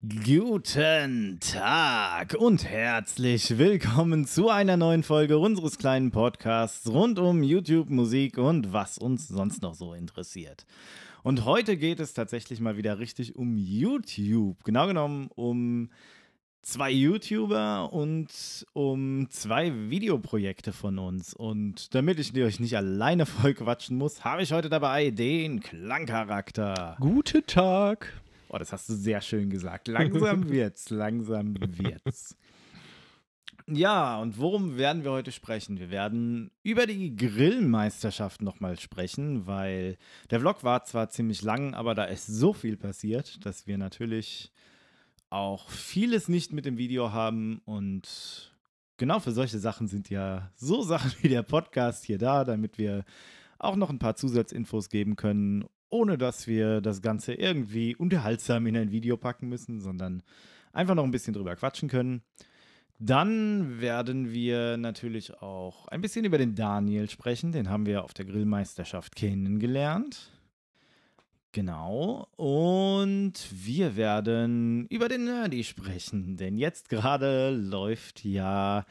Guten Tag und herzlich willkommen zu einer neuen Folge unseres kleinen Podcasts rund um YouTube, Musik und was uns sonst noch so interessiert. Und heute geht es tatsächlich mal wieder richtig um YouTube. Genau genommen um zwei YouTuber und um zwei Videoprojekte von uns. Und damit ich euch nicht alleine voll quatschen muss, habe ich heute dabei den Klangcharakter. Guten Tag. Oh, das hast du sehr schön gesagt. Langsam wird's, langsam wird's. Ja, und worum werden wir heute sprechen? Wir werden über die Grillmeisterschaft nochmal sprechen, weil der Vlog war zwar ziemlich lang, aber da ist so viel passiert, dass wir natürlich auch vieles nicht mit dem Video haben und genau für solche Sachen sind ja so Sachen wie der Podcast hier da, damit wir auch noch ein paar Zusatzinfos geben können ohne dass wir das Ganze irgendwie unterhaltsam in ein Video packen müssen, sondern einfach noch ein bisschen drüber quatschen können. Dann werden wir natürlich auch ein bisschen über den Daniel sprechen. Den haben wir auf der Grillmeisterschaft kennengelernt. Genau. Und wir werden über den Nerdy sprechen, denn jetzt gerade läuft ja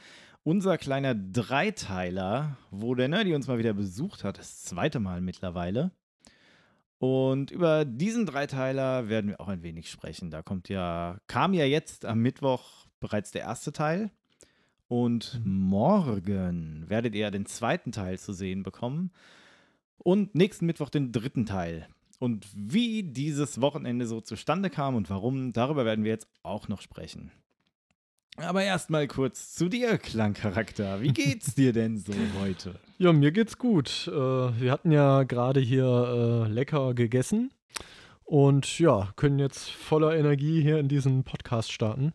unser kleiner Dreiteiler, wo der Nerdy uns mal wieder besucht hat, das zweite Mal mittlerweile. Und über diesen Dreiteiler werden wir auch ein wenig sprechen. Da kommt ja, kam ja jetzt am Mittwoch bereits der erste Teil. Und mhm. morgen werdet ihr ja den zweiten Teil zu sehen bekommen. Und nächsten Mittwoch den dritten Teil. Und wie dieses Wochenende so zustande kam und warum, darüber werden wir jetzt auch noch sprechen. Aber erstmal kurz zu dir, Klangcharakter. Wie geht's dir denn so heute? Ja, mir geht's gut. Äh, wir hatten ja gerade hier äh, lecker gegessen und ja, können jetzt voller Energie hier in diesen Podcast starten.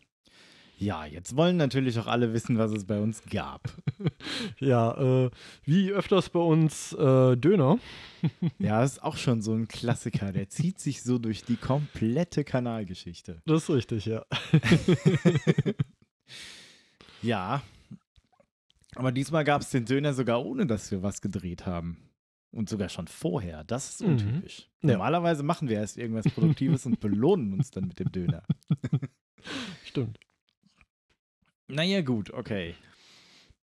Ja, jetzt wollen natürlich auch alle wissen, was es bei uns gab. ja, äh, wie öfters bei uns äh, Döner. ja, ist auch schon so ein Klassiker. Der zieht sich so durch die komplette Kanalgeschichte. Das ist richtig, ja. Ja. Aber diesmal gab es den Döner sogar ohne, dass wir was gedreht haben. Und sogar schon vorher. Das ist mhm. untypisch. Mhm. Ja. Normalerweise machen wir erst irgendwas Produktives und belohnen uns dann mit dem Döner. Stimmt. Naja, gut, okay.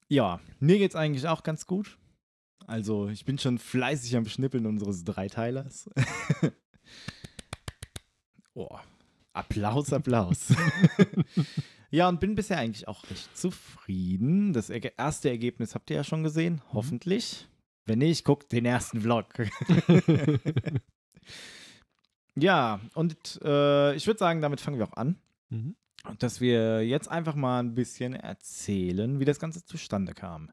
Ja, mir geht's eigentlich auch ganz gut. Also, ich bin schon fleißig am Schnippeln unseres Dreiteilers. oh, Applaus, Applaus. Ja, und bin bisher eigentlich auch recht zufrieden. Das erste Ergebnis habt ihr ja schon gesehen, mhm. hoffentlich. Mhm. Wenn nicht, guckt den ersten Vlog. ja, und äh, ich würde sagen, damit fangen wir auch an. Mhm. Dass wir jetzt einfach mal ein bisschen erzählen, wie das Ganze zustande kam.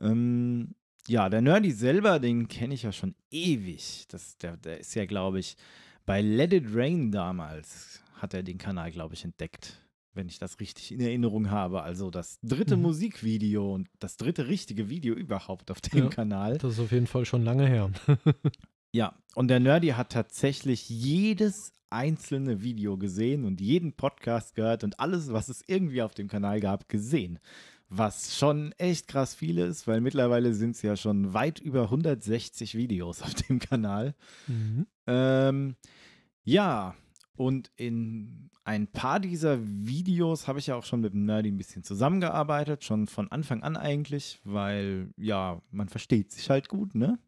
Ähm, ja, der Nerdy selber, den kenne ich ja schon ewig. Das, der, der ist ja, glaube ich, bei Let It Rain damals hat er den Kanal, glaube ich, entdeckt wenn ich das richtig in Erinnerung habe. Also das dritte mhm. Musikvideo und das dritte richtige Video überhaupt auf dem ja, Kanal. Das ist auf jeden Fall schon lange her. ja, und der Nerdy hat tatsächlich jedes einzelne Video gesehen und jeden Podcast gehört und alles, was es irgendwie auf dem Kanal gab, gesehen. Was schon echt krass viel ist, weil mittlerweile sind es ja schon weit über 160 Videos auf dem Kanal. Mhm. Ähm, ja, und in ein paar dieser Videos habe ich ja auch schon mit dem Nerdy ein bisschen zusammengearbeitet, schon von Anfang an eigentlich, weil ja, man versteht sich halt gut, ne?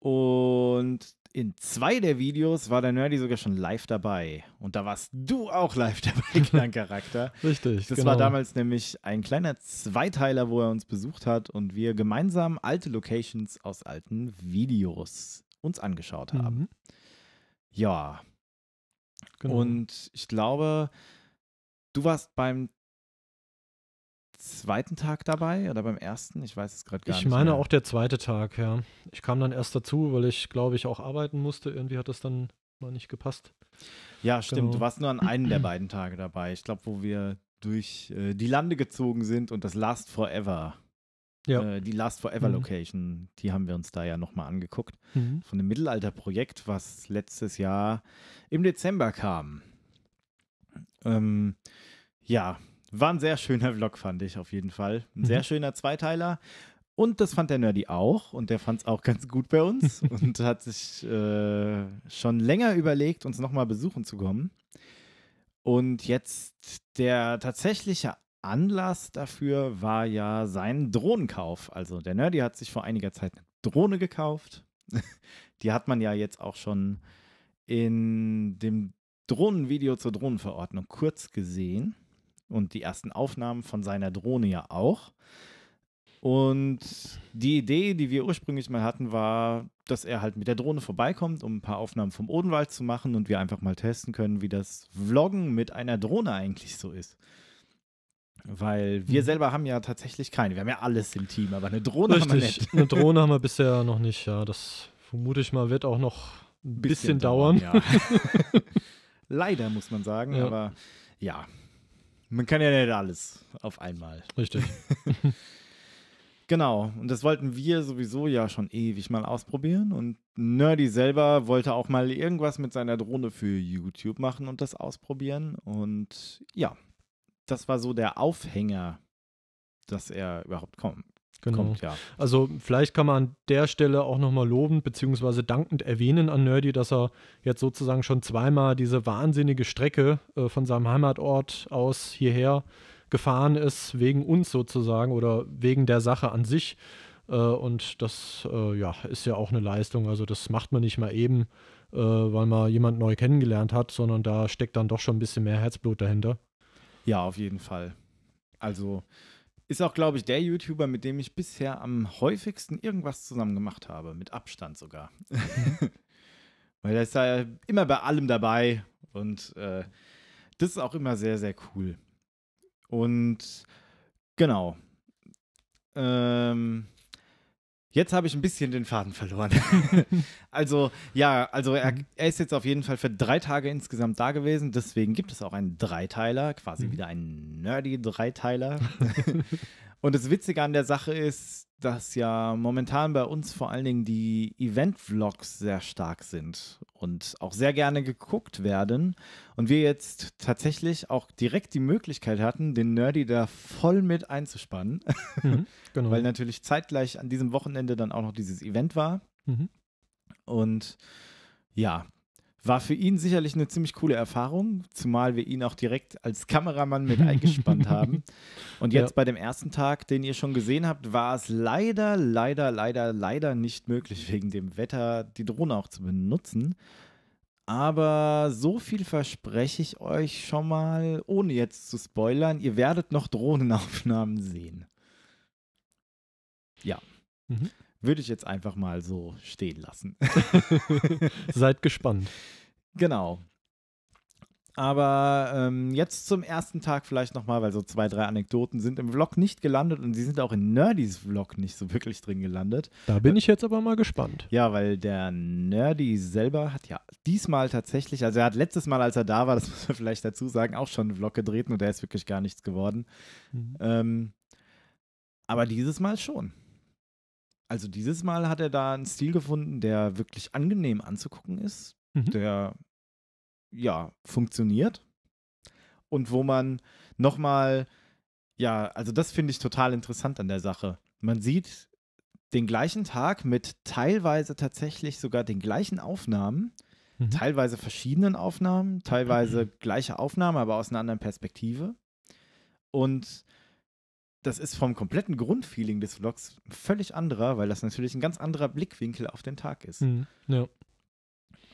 Und in zwei der Videos war der Nerdy sogar schon live dabei. Und da warst du auch live dabei, kleiner Charakter. Richtig. Das genau. war damals nämlich ein kleiner Zweiteiler, wo er uns besucht hat und wir gemeinsam alte Locations aus alten Videos uns angeschaut haben. Mhm. Ja, Genau. Und ich glaube, du warst beim zweiten Tag dabei oder beim ersten? Ich weiß es gerade gar ich nicht. Ich meine mehr. auch der zweite Tag, ja. Ich kam dann erst dazu, weil ich, glaube ich, auch arbeiten musste. Irgendwie hat das dann mal nicht gepasst. Ja, stimmt. Genau. Du warst nur an einem der beiden Tage dabei. Ich glaube, wo wir durch äh, die Lande gezogen sind und das Last Forever ja. Äh, die Last Forever mhm. Location, die haben wir uns da ja nochmal angeguckt. Mhm. Von einem Mittelalterprojekt, was letztes Jahr im Dezember kam. Ähm, ja, war ein sehr schöner Vlog, fand ich auf jeden Fall. Ein mhm. sehr mhm. schöner Zweiteiler. Und das fand der Nerdy auch und der fand es auch ganz gut bei uns und hat sich äh, schon länger überlegt, uns nochmal besuchen zu kommen. Und jetzt der tatsächliche Anlass dafür war ja sein Drohnenkauf. Also der Nerdy hat sich vor einiger Zeit eine Drohne gekauft. Die hat man ja jetzt auch schon in dem Drohnenvideo zur Drohnenverordnung kurz gesehen und die ersten Aufnahmen von seiner Drohne ja auch. Und die Idee, die wir ursprünglich mal hatten, war, dass er halt mit der Drohne vorbeikommt, um ein paar Aufnahmen vom Odenwald zu machen und wir einfach mal testen können, wie das Vloggen mit einer Drohne eigentlich so ist. Weil wir hm. selber haben ja tatsächlich keine. Wir haben ja alles im Team, aber eine Drohne Richtig. haben wir nicht. Eine Drohne haben wir bisher noch nicht, ja. Das vermute ich mal, wird auch noch ein bisschen, bisschen dauern. dauern. Ja. Leider, muss man sagen, ja. aber ja. Man kann ja nicht alles auf einmal. Richtig. Genau, und das wollten wir sowieso ja schon ewig mal ausprobieren. Und Nerdy selber wollte auch mal irgendwas mit seiner Drohne für YouTube machen und das ausprobieren. Und ja, das war so der Aufhänger, dass er überhaupt kommt. Genau. Kommt, ja. Also vielleicht kann man an der Stelle auch nochmal lobend bzw. dankend erwähnen an Nerdy, dass er jetzt sozusagen schon zweimal diese wahnsinnige Strecke äh, von seinem Heimatort aus hierher gefahren ist, wegen uns sozusagen oder wegen der Sache an sich. Äh, und das äh, ja, ist ja auch eine Leistung. Also das macht man nicht mal eben, äh, weil man jemand neu kennengelernt hat, sondern da steckt dann doch schon ein bisschen mehr Herzblut dahinter. Ja, auf jeden Fall. Also ist auch, glaube ich, der YouTuber, mit dem ich bisher am häufigsten irgendwas zusammen gemacht habe. Mit Abstand sogar. Mhm. Weil er ist ja immer bei allem dabei und äh, das ist auch immer sehr, sehr cool. Und genau. Ähm, Jetzt habe ich ein bisschen den Faden verloren. also, ja, also er, er, ist jetzt auf jeden Fall für drei Tage insgesamt da gewesen. Deswegen gibt es auch einen Dreiteiler, quasi mhm. wieder einen nerdy Dreiteiler. Und das Witzige an der Sache ist, dass ja momentan bei uns vor allen Dingen die Event-Vlogs sehr stark sind und auch sehr gerne geguckt werden. Und wir jetzt tatsächlich auch direkt die Möglichkeit hatten, den Nerdy da voll mit einzuspannen. Mhm, genau. Weil natürlich zeitgleich an diesem Wochenende dann auch noch dieses Event war. Mhm. Und ja, war für ihn sicherlich eine ziemlich coole Erfahrung, zumal wir ihn auch direkt als Kameramann mit eingespannt haben. Und jetzt ja. bei dem ersten Tag, den ihr schon gesehen habt, war es leider, leider, leider, leider nicht möglich, wegen dem Wetter die Drohne auch zu benutzen. Aber so viel verspreche ich euch schon mal, ohne jetzt zu spoilern, ihr werdet noch Drohnenaufnahmen sehen. Ja. Mhm. Würde ich jetzt einfach mal so stehen lassen. Seid gespannt. Genau. Aber ähm, jetzt zum ersten Tag vielleicht nochmal, weil so zwei, drei Anekdoten sind im Vlog nicht gelandet und sie sind auch in Nerdys Vlog nicht so wirklich drin gelandet. Da bin ich jetzt aber mal gespannt. Ja, weil der Nerdy selber hat ja diesmal tatsächlich, also er hat letztes Mal, als er da war, das muss man vielleicht dazu sagen, auch schon einen Vlog gedreht und der ist wirklich gar nichts geworden. Mhm. Ähm, aber dieses Mal schon also dieses Mal hat er da einen Stil gefunden, der wirklich angenehm anzugucken ist, mhm. der ja funktioniert und wo man noch mal ja, also das finde ich total interessant an der Sache. Man sieht den gleichen Tag mit teilweise tatsächlich sogar den gleichen Aufnahmen, mhm. teilweise verschiedenen Aufnahmen, teilweise mhm. gleiche Aufnahmen, aber aus einer anderen Perspektive. Und das ist vom kompletten Grundfeeling des Vlogs völlig anderer, weil das natürlich ein ganz anderer Blickwinkel auf den Tag ist. Mhm. Ja.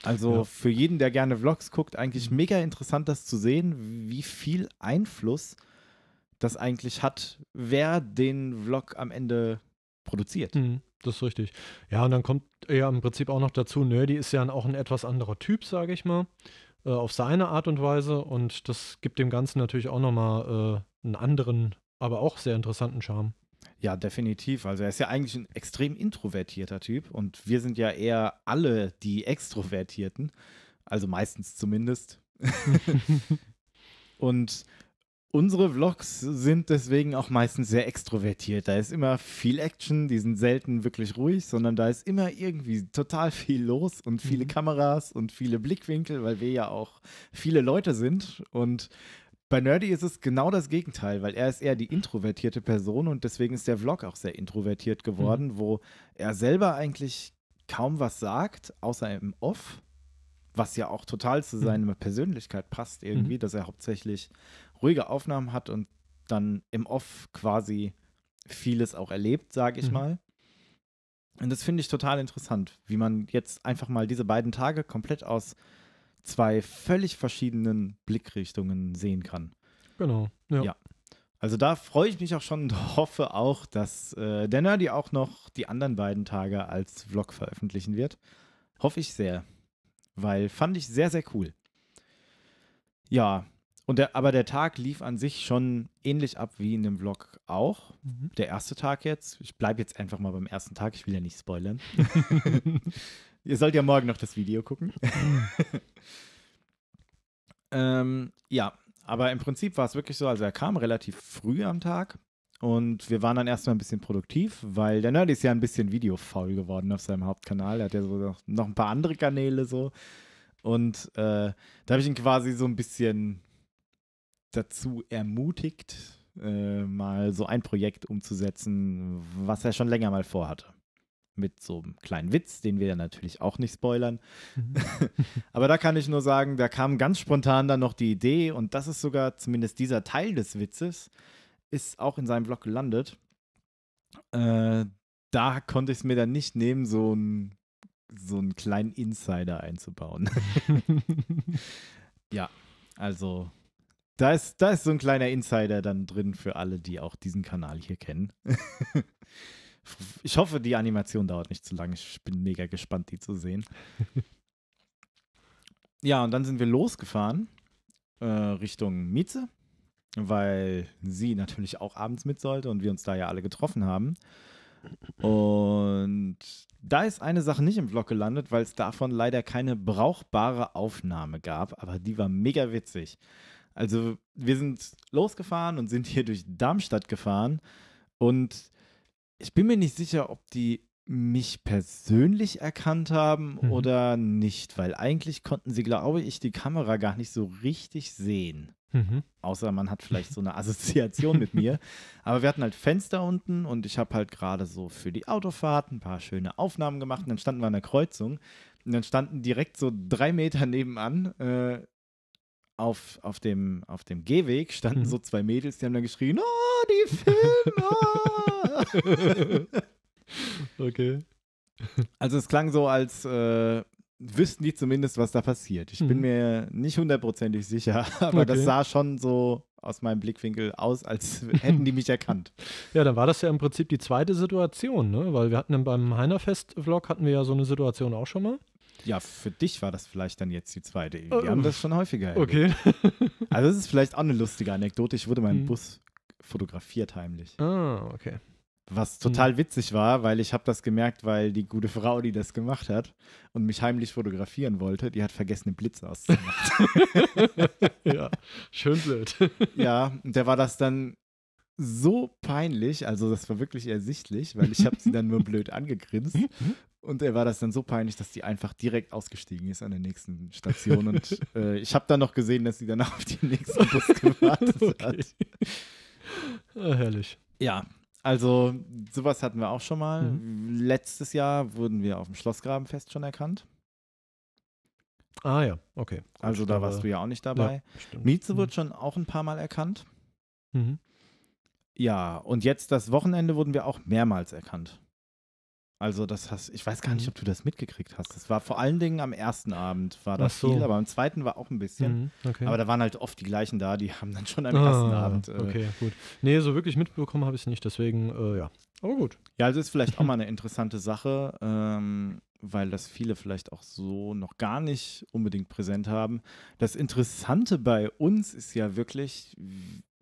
Also ja. für jeden, der gerne Vlogs guckt, eigentlich mhm. mega interessant, das zu sehen, wie viel Einfluss das eigentlich hat, wer den Vlog am Ende produziert. Mhm, das ist richtig. Ja, und dann kommt ja im Prinzip auch noch dazu, Nerdy ist ja auch ein etwas anderer Typ, sage ich mal, äh, auf seine Art und Weise. Und das gibt dem Ganzen natürlich auch nochmal äh, einen anderen aber auch sehr interessanten Charme. Ja, definitiv. Also er ist ja eigentlich ein extrem introvertierter Typ und wir sind ja eher alle die Extrovertierten, also meistens zumindest. und unsere Vlogs sind deswegen auch meistens sehr extrovertiert. Da ist immer viel Action, die sind selten wirklich ruhig, sondern da ist immer irgendwie total viel los und viele mhm. Kameras und viele Blickwinkel, weil wir ja auch viele Leute sind und bei Nerdy ist es genau das Gegenteil, weil er ist eher die introvertierte Person und deswegen ist der Vlog auch sehr introvertiert geworden, mhm. wo er selber eigentlich kaum was sagt, außer im Off, was ja auch total zu mhm. seiner mhm. Persönlichkeit passt irgendwie, mhm. dass er hauptsächlich ruhige Aufnahmen hat und dann im Off quasi vieles auch erlebt, sage ich mhm. mal. Und das finde ich total interessant, wie man jetzt einfach mal diese beiden Tage komplett aus zwei völlig verschiedenen Blickrichtungen sehen kann. Genau, ja. ja. Also da freue ich mich auch schon und hoffe auch, dass äh, der Nerdy auch noch die anderen beiden Tage als Vlog veröffentlichen wird. Hoffe ich sehr, weil fand ich sehr, sehr cool. Ja, und der, aber der Tag lief an sich schon ähnlich ab wie in dem Vlog auch. Mhm. Der erste Tag jetzt. Ich bleibe jetzt einfach mal beim ersten Tag. Ich will ja nicht spoilern. Ihr sollt ja morgen noch das Video gucken. ähm, ja, aber im Prinzip war es wirklich so, also er kam relativ früh am Tag und wir waren dann erstmal ein bisschen produktiv, weil der Nerd ist ja ein bisschen videofaul geworden auf seinem Hauptkanal. Er hat ja so noch, noch ein paar andere Kanäle so. Und äh, da habe ich ihn quasi so ein bisschen dazu ermutigt, äh, mal so ein Projekt umzusetzen, was er schon länger mal vorhatte mit so einem kleinen Witz, den wir dann natürlich auch nicht spoilern. Mhm. Aber da kann ich nur sagen, da kam ganz spontan dann noch die Idee und das ist sogar zumindest dieser Teil des Witzes, ist auch in seinem Blog gelandet. Äh, da konnte ich es mir dann nicht nehmen, so einen so einen kleinen Insider einzubauen. ja, also da ist, da ist so ein kleiner Insider dann drin für alle, die auch diesen Kanal hier kennen. ich hoffe, die Animation dauert nicht zu lange. Ich bin mega gespannt, die zu sehen. ja, und dann sind wir losgefahren äh, Richtung Mieze, weil sie natürlich auch abends mit sollte und wir uns da ja alle getroffen haben. Und da ist eine Sache nicht im Vlog gelandet, weil es davon leider keine brauchbare Aufnahme gab, aber die war mega witzig. Also wir sind losgefahren und sind hier durch Darmstadt gefahren und ich bin mir nicht sicher, ob die mich persönlich erkannt haben mhm. oder nicht, weil eigentlich konnten sie, glaube ich, die Kamera gar nicht so richtig sehen. Mhm. Außer man hat vielleicht so eine Assoziation mit mir. Aber wir hatten halt Fenster unten und ich habe halt gerade so für die Autofahrt ein paar schöne Aufnahmen gemacht. Und dann standen wir an der Kreuzung und dann standen direkt so drei Meter nebenan äh, auf, auf, dem, auf dem Gehweg standen mhm. so zwei Mädels, die haben dann geschrien, oh, die Filme! okay. Also es klang so, als äh, wüssten die zumindest, was da passiert. Ich bin mhm. mir nicht hundertprozentig sicher, aber okay. das sah schon so aus meinem Blickwinkel aus, als hätten die mich erkannt. Ja, dann war das ja im Prinzip die zweite Situation, ne? Weil wir hatten beim Heinerfest-Vlog hatten wir ja so eine Situation auch schon mal ja, für dich war das vielleicht dann jetzt die zweite. Wir oh, haben das schon häufiger. Erlebt. Okay. also das ist vielleicht auch eine lustige Anekdote. Ich wurde mal mhm. Bus fotografiert heimlich. Ah, oh, okay. Was mhm. total mhm. witzig war, weil ich habe das gemerkt, weil die gute Frau, die das gemacht hat und mich heimlich fotografieren wollte, die hat vergessen, den Blitz auszumachen. ja, schön blöd. ja, und der war das dann so peinlich, also das war wirklich ersichtlich, weil ich habe sie dann nur blöd angegrinst und er war das dann so peinlich, dass die einfach direkt ausgestiegen ist an der nächsten Station. Und äh, ich habe dann noch gesehen, dass sie danach auf den nächsten Bus gewartet okay. hat. Oh, herrlich. Ja, also sowas hatten wir auch schon mal. Mhm. Letztes Jahr wurden wir auf dem Schlossgrabenfest schon erkannt. Ah ja, okay. Gut, also da warst du ja auch nicht dabei. Ja, Mieze mhm. wurde schon auch ein paar Mal erkannt. Mhm. Ja, und jetzt das Wochenende wurden wir auch mehrmals erkannt. Also das hast, ich weiß gar nicht, mhm. ob du das mitgekriegt hast. Das war vor allen Dingen am ersten Abend war das so. viel, aber am zweiten war auch ein bisschen. Mhm, okay. Aber da waren halt oft die gleichen da, die haben dann schon am ah, ersten Abend. Äh, okay, gut. Nee, so wirklich mitbekommen habe ich es nicht, deswegen äh, ja. Aber gut. Ja, also ist vielleicht auch mal eine interessante Sache, ähm, weil das viele vielleicht auch so noch gar nicht unbedingt präsent haben. Das Interessante bei uns ist ja wirklich,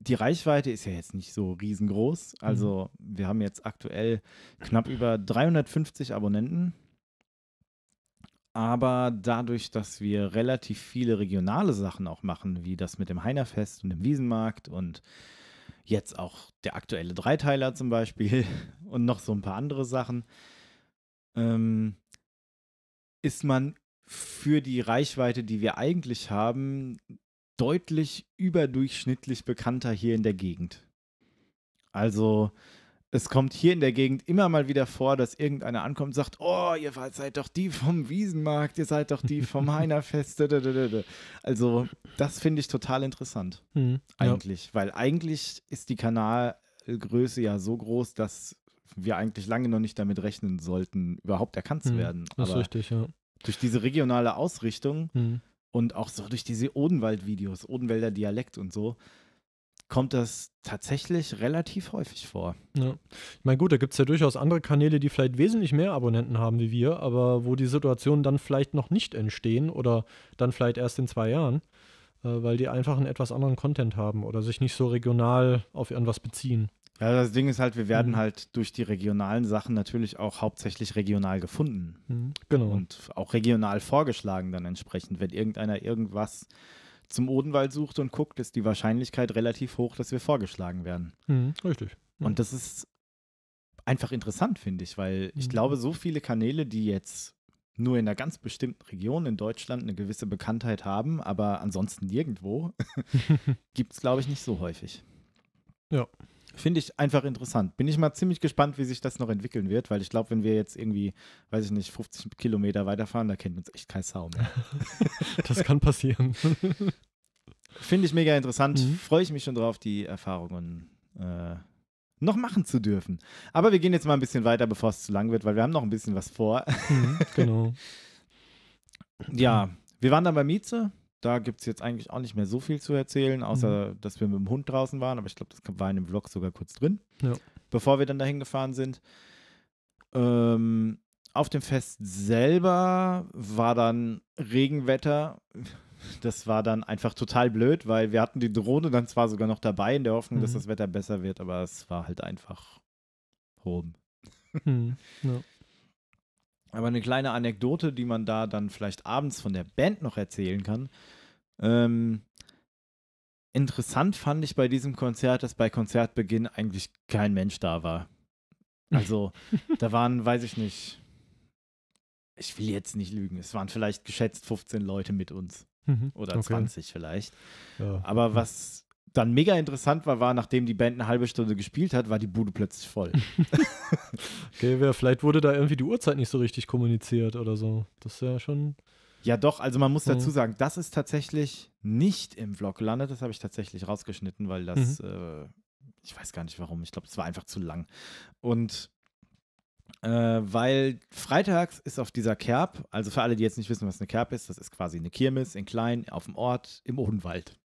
die Reichweite ist ja jetzt nicht so riesengroß. Also mhm. wir haben jetzt aktuell knapp über 350 Abonnenten. Aber dadurch, dass wir relativ viele regionale Sachen auch machen, wie das mit dem Heinerfest und dem Wiesenmarkt und jetzt auch der aktuelle Dreiteiler zum Beispiel und noch so ein paar andere Sachen, ähm, ist man für die Reichweite, die wir eigentlich haben, deutlich überdurchschnittlich bekannter hier in der Gegend. Also es kommt hier in der Gegend immer mal wieder vor, dass irgendeiner ankommt und sagt, oh, ihr seid doch die vom Wiesenmarkt, ihr seid doch die vom Heinerfest. Also das finde ich total interessant mhm, eigentlich, ja. weil eigentlich ist die Kanalgröße ja so groß, dass wir eigentlich lange noch nicht damit rechnen sollten, überhaupt erkannt zu hm, werden. Mhm, das Aber ist richtig, ja. Durch diese regionale Ausrichtung mhm und auch so durch diese Odenwald-Videos, Odenwälder Dialekt und so, kommt das tatsächlich relativ häufig vor. Ja. Ich meine, gut, da gibt es ja durchaus andere Kanäle, die vielleicht wesentlich mehr Abonnenten haben wie wir, aber wo die Situationen dann vielleicht noch nicht entstehen oder dann vielleicht erst in zwei Jahren, äh, weil die einfach einen etwas anderen Content haben oder sich nicht so regional auf irgendwas beziehen. Ja, das Ding ist halt, wir werden mhm. halt durch die regionalen Sachen natürlich auch hauptsächlich regional gefunden. Mhm, genau. Und auch regional vorgeschlagen dann entsprechend. Wenn irgendeiner irgendwas zum Odenwald sucht und guckt, ist die Wahrscheinlichkeit relativ hoch, dass wir vorgeschlagen werden. Mhm, richtig. Mhm. Und das ist einfach interessant, finde ich, weil ich mhm. glaube, so viele Kanäle, die jetzt nur in einer ganz bestimmten Region in Deutschland eine gewisse Bekanntheit haben, aber ansonsten nirgendwo, gibt es, glaube ich, nicht so häufig. Ja, Finde ich einfach interessant. Bin ich mal ziemlich gespannt, wie sich das noch entwickeln wird, weil ich glaube, wenn wir jetzt irgendwie, weiß ich nicht, 50 Kilometer weiterfahren, da kennt uns echt kein Sau mehr. das kann passieren. Finde ich mega interessant. Mhm. Freue ich mich schon drauf, die Erfahrungen äh, noch machen zu dürfen. Aber wir gehen jetzt mal ein bisschen weiter, bevor es zu lang wird, weil wir haben noch ein bisschen was vor. Mhm, genau. ja, wir waren dann bei Mieze da gibt es jetzt eigentlich auch nicht mehr so viel zu erzählen, außer mhm. dass wir mit dem Hund draußen waren, aber ich glaube, das war in dem Vlog sogar kurz drin, ja. bevor wir dann dahin gefahren sind. Ähm, auf dem Fest selber war dann Regenwetter. Das war dann einfach total blöd, weil wir hatten die Drohne dann zwar sogar noch dabei in der Hoffnung, mhm. dass das Wetter besser wird, aber es war halt einfach hoben. Mhm. Ja. Aber eine kleine Anekdote, die man da dann vielleicht abends von der Band noch erzählen kann. Ähm, interessant fand ich bei diesem Konzert, dass bei Konzertbeginn eigentlich kein Mensch da war. Also da waren, weiß ich nicht, ich will jetzt nicht lügen, es waren vielleicht geschätzt 15 Leute mit uns mhm, oder okay. 20 vielleicht. Ja. Aber was dann mega interessant war, war, nachdem die Band eine halbe Stunde gespielt hat, war die Bude plötzlich voll. okay, ja, vielleicht wurde da irgendwie die Uhrzeit nicht so richtig kommuniziert oder so. Das ist ja schon. Ja, doch, also man muss mhm. dazu sagen, das ist tatsächlich nicht im Vlog gelandet. Das habe ich tatsächlich rausgeschnitten, weil das, mhm. äh, ich weiß gar nicht warum. Ich glaube, es war einfach zu lang. Und äh, weil freitags ist auf dieser Kerb, also für alle, die jetzt nicht wissen, was eine Kerb ist, das ist quasi eine Kirmes in Klein, auf dem Ort, im Odenwald.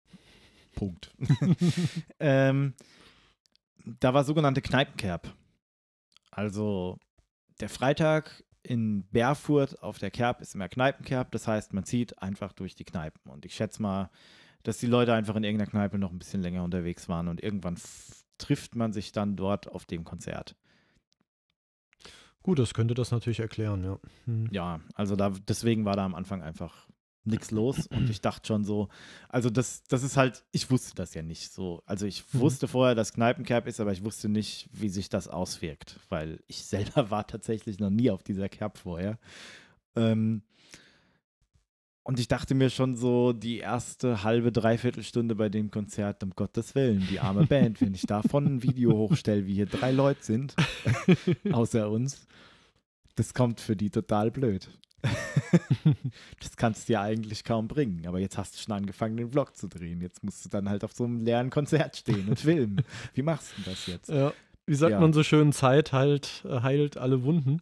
Punkt. ähm, da war sogenannte Kneipenkerb. Also der Freitag in Berfurt auf der Kerb ist immer Kneipenkerb. Das heißt, man zieht einfach durch die Kneipen. Und ich schätze mal, dass die Leute einfach in irgendeiner Kneipe noch ein bisschen länger unterwegs waren und irgendwann trifft man sich dann dort auf dem Konzert. Gut, das könnte das natürlich erklären, ja. Hm. Ja, also da, deswegen war da am Anfang einfach nichts los und ich dachte schon so, also das, das ist halt, ich wusste das ja nicht so. Also ich mhm. wusste vorher, dass Kneipencap ist, aber ich wusste nicht, wie sich das auswirkt, weil ich selber war tatsächlich noch nie auf dieser Cap vorher. Ähm, und ich dachte mir schon so, die erste halbe, dreiviertel Stunde bei dem Konzert, um Gottes Willen, die arme Band, wenn ich davon ein Video hochstelle, wie hier drei Leute sind, außer uns, das kommt für die total blöd. das kannst du ja eigentlich kaum bringen. Aber jetzt hast du schon angefangen, den Vlog zu drehen. Jetzt musst du dann halt auf so einem leeren Konzert stehen und filmen. Wie machst du das jetzt? Ja. Wie sagt ja. man so schön, Zeit halt, heilt alle Wunden.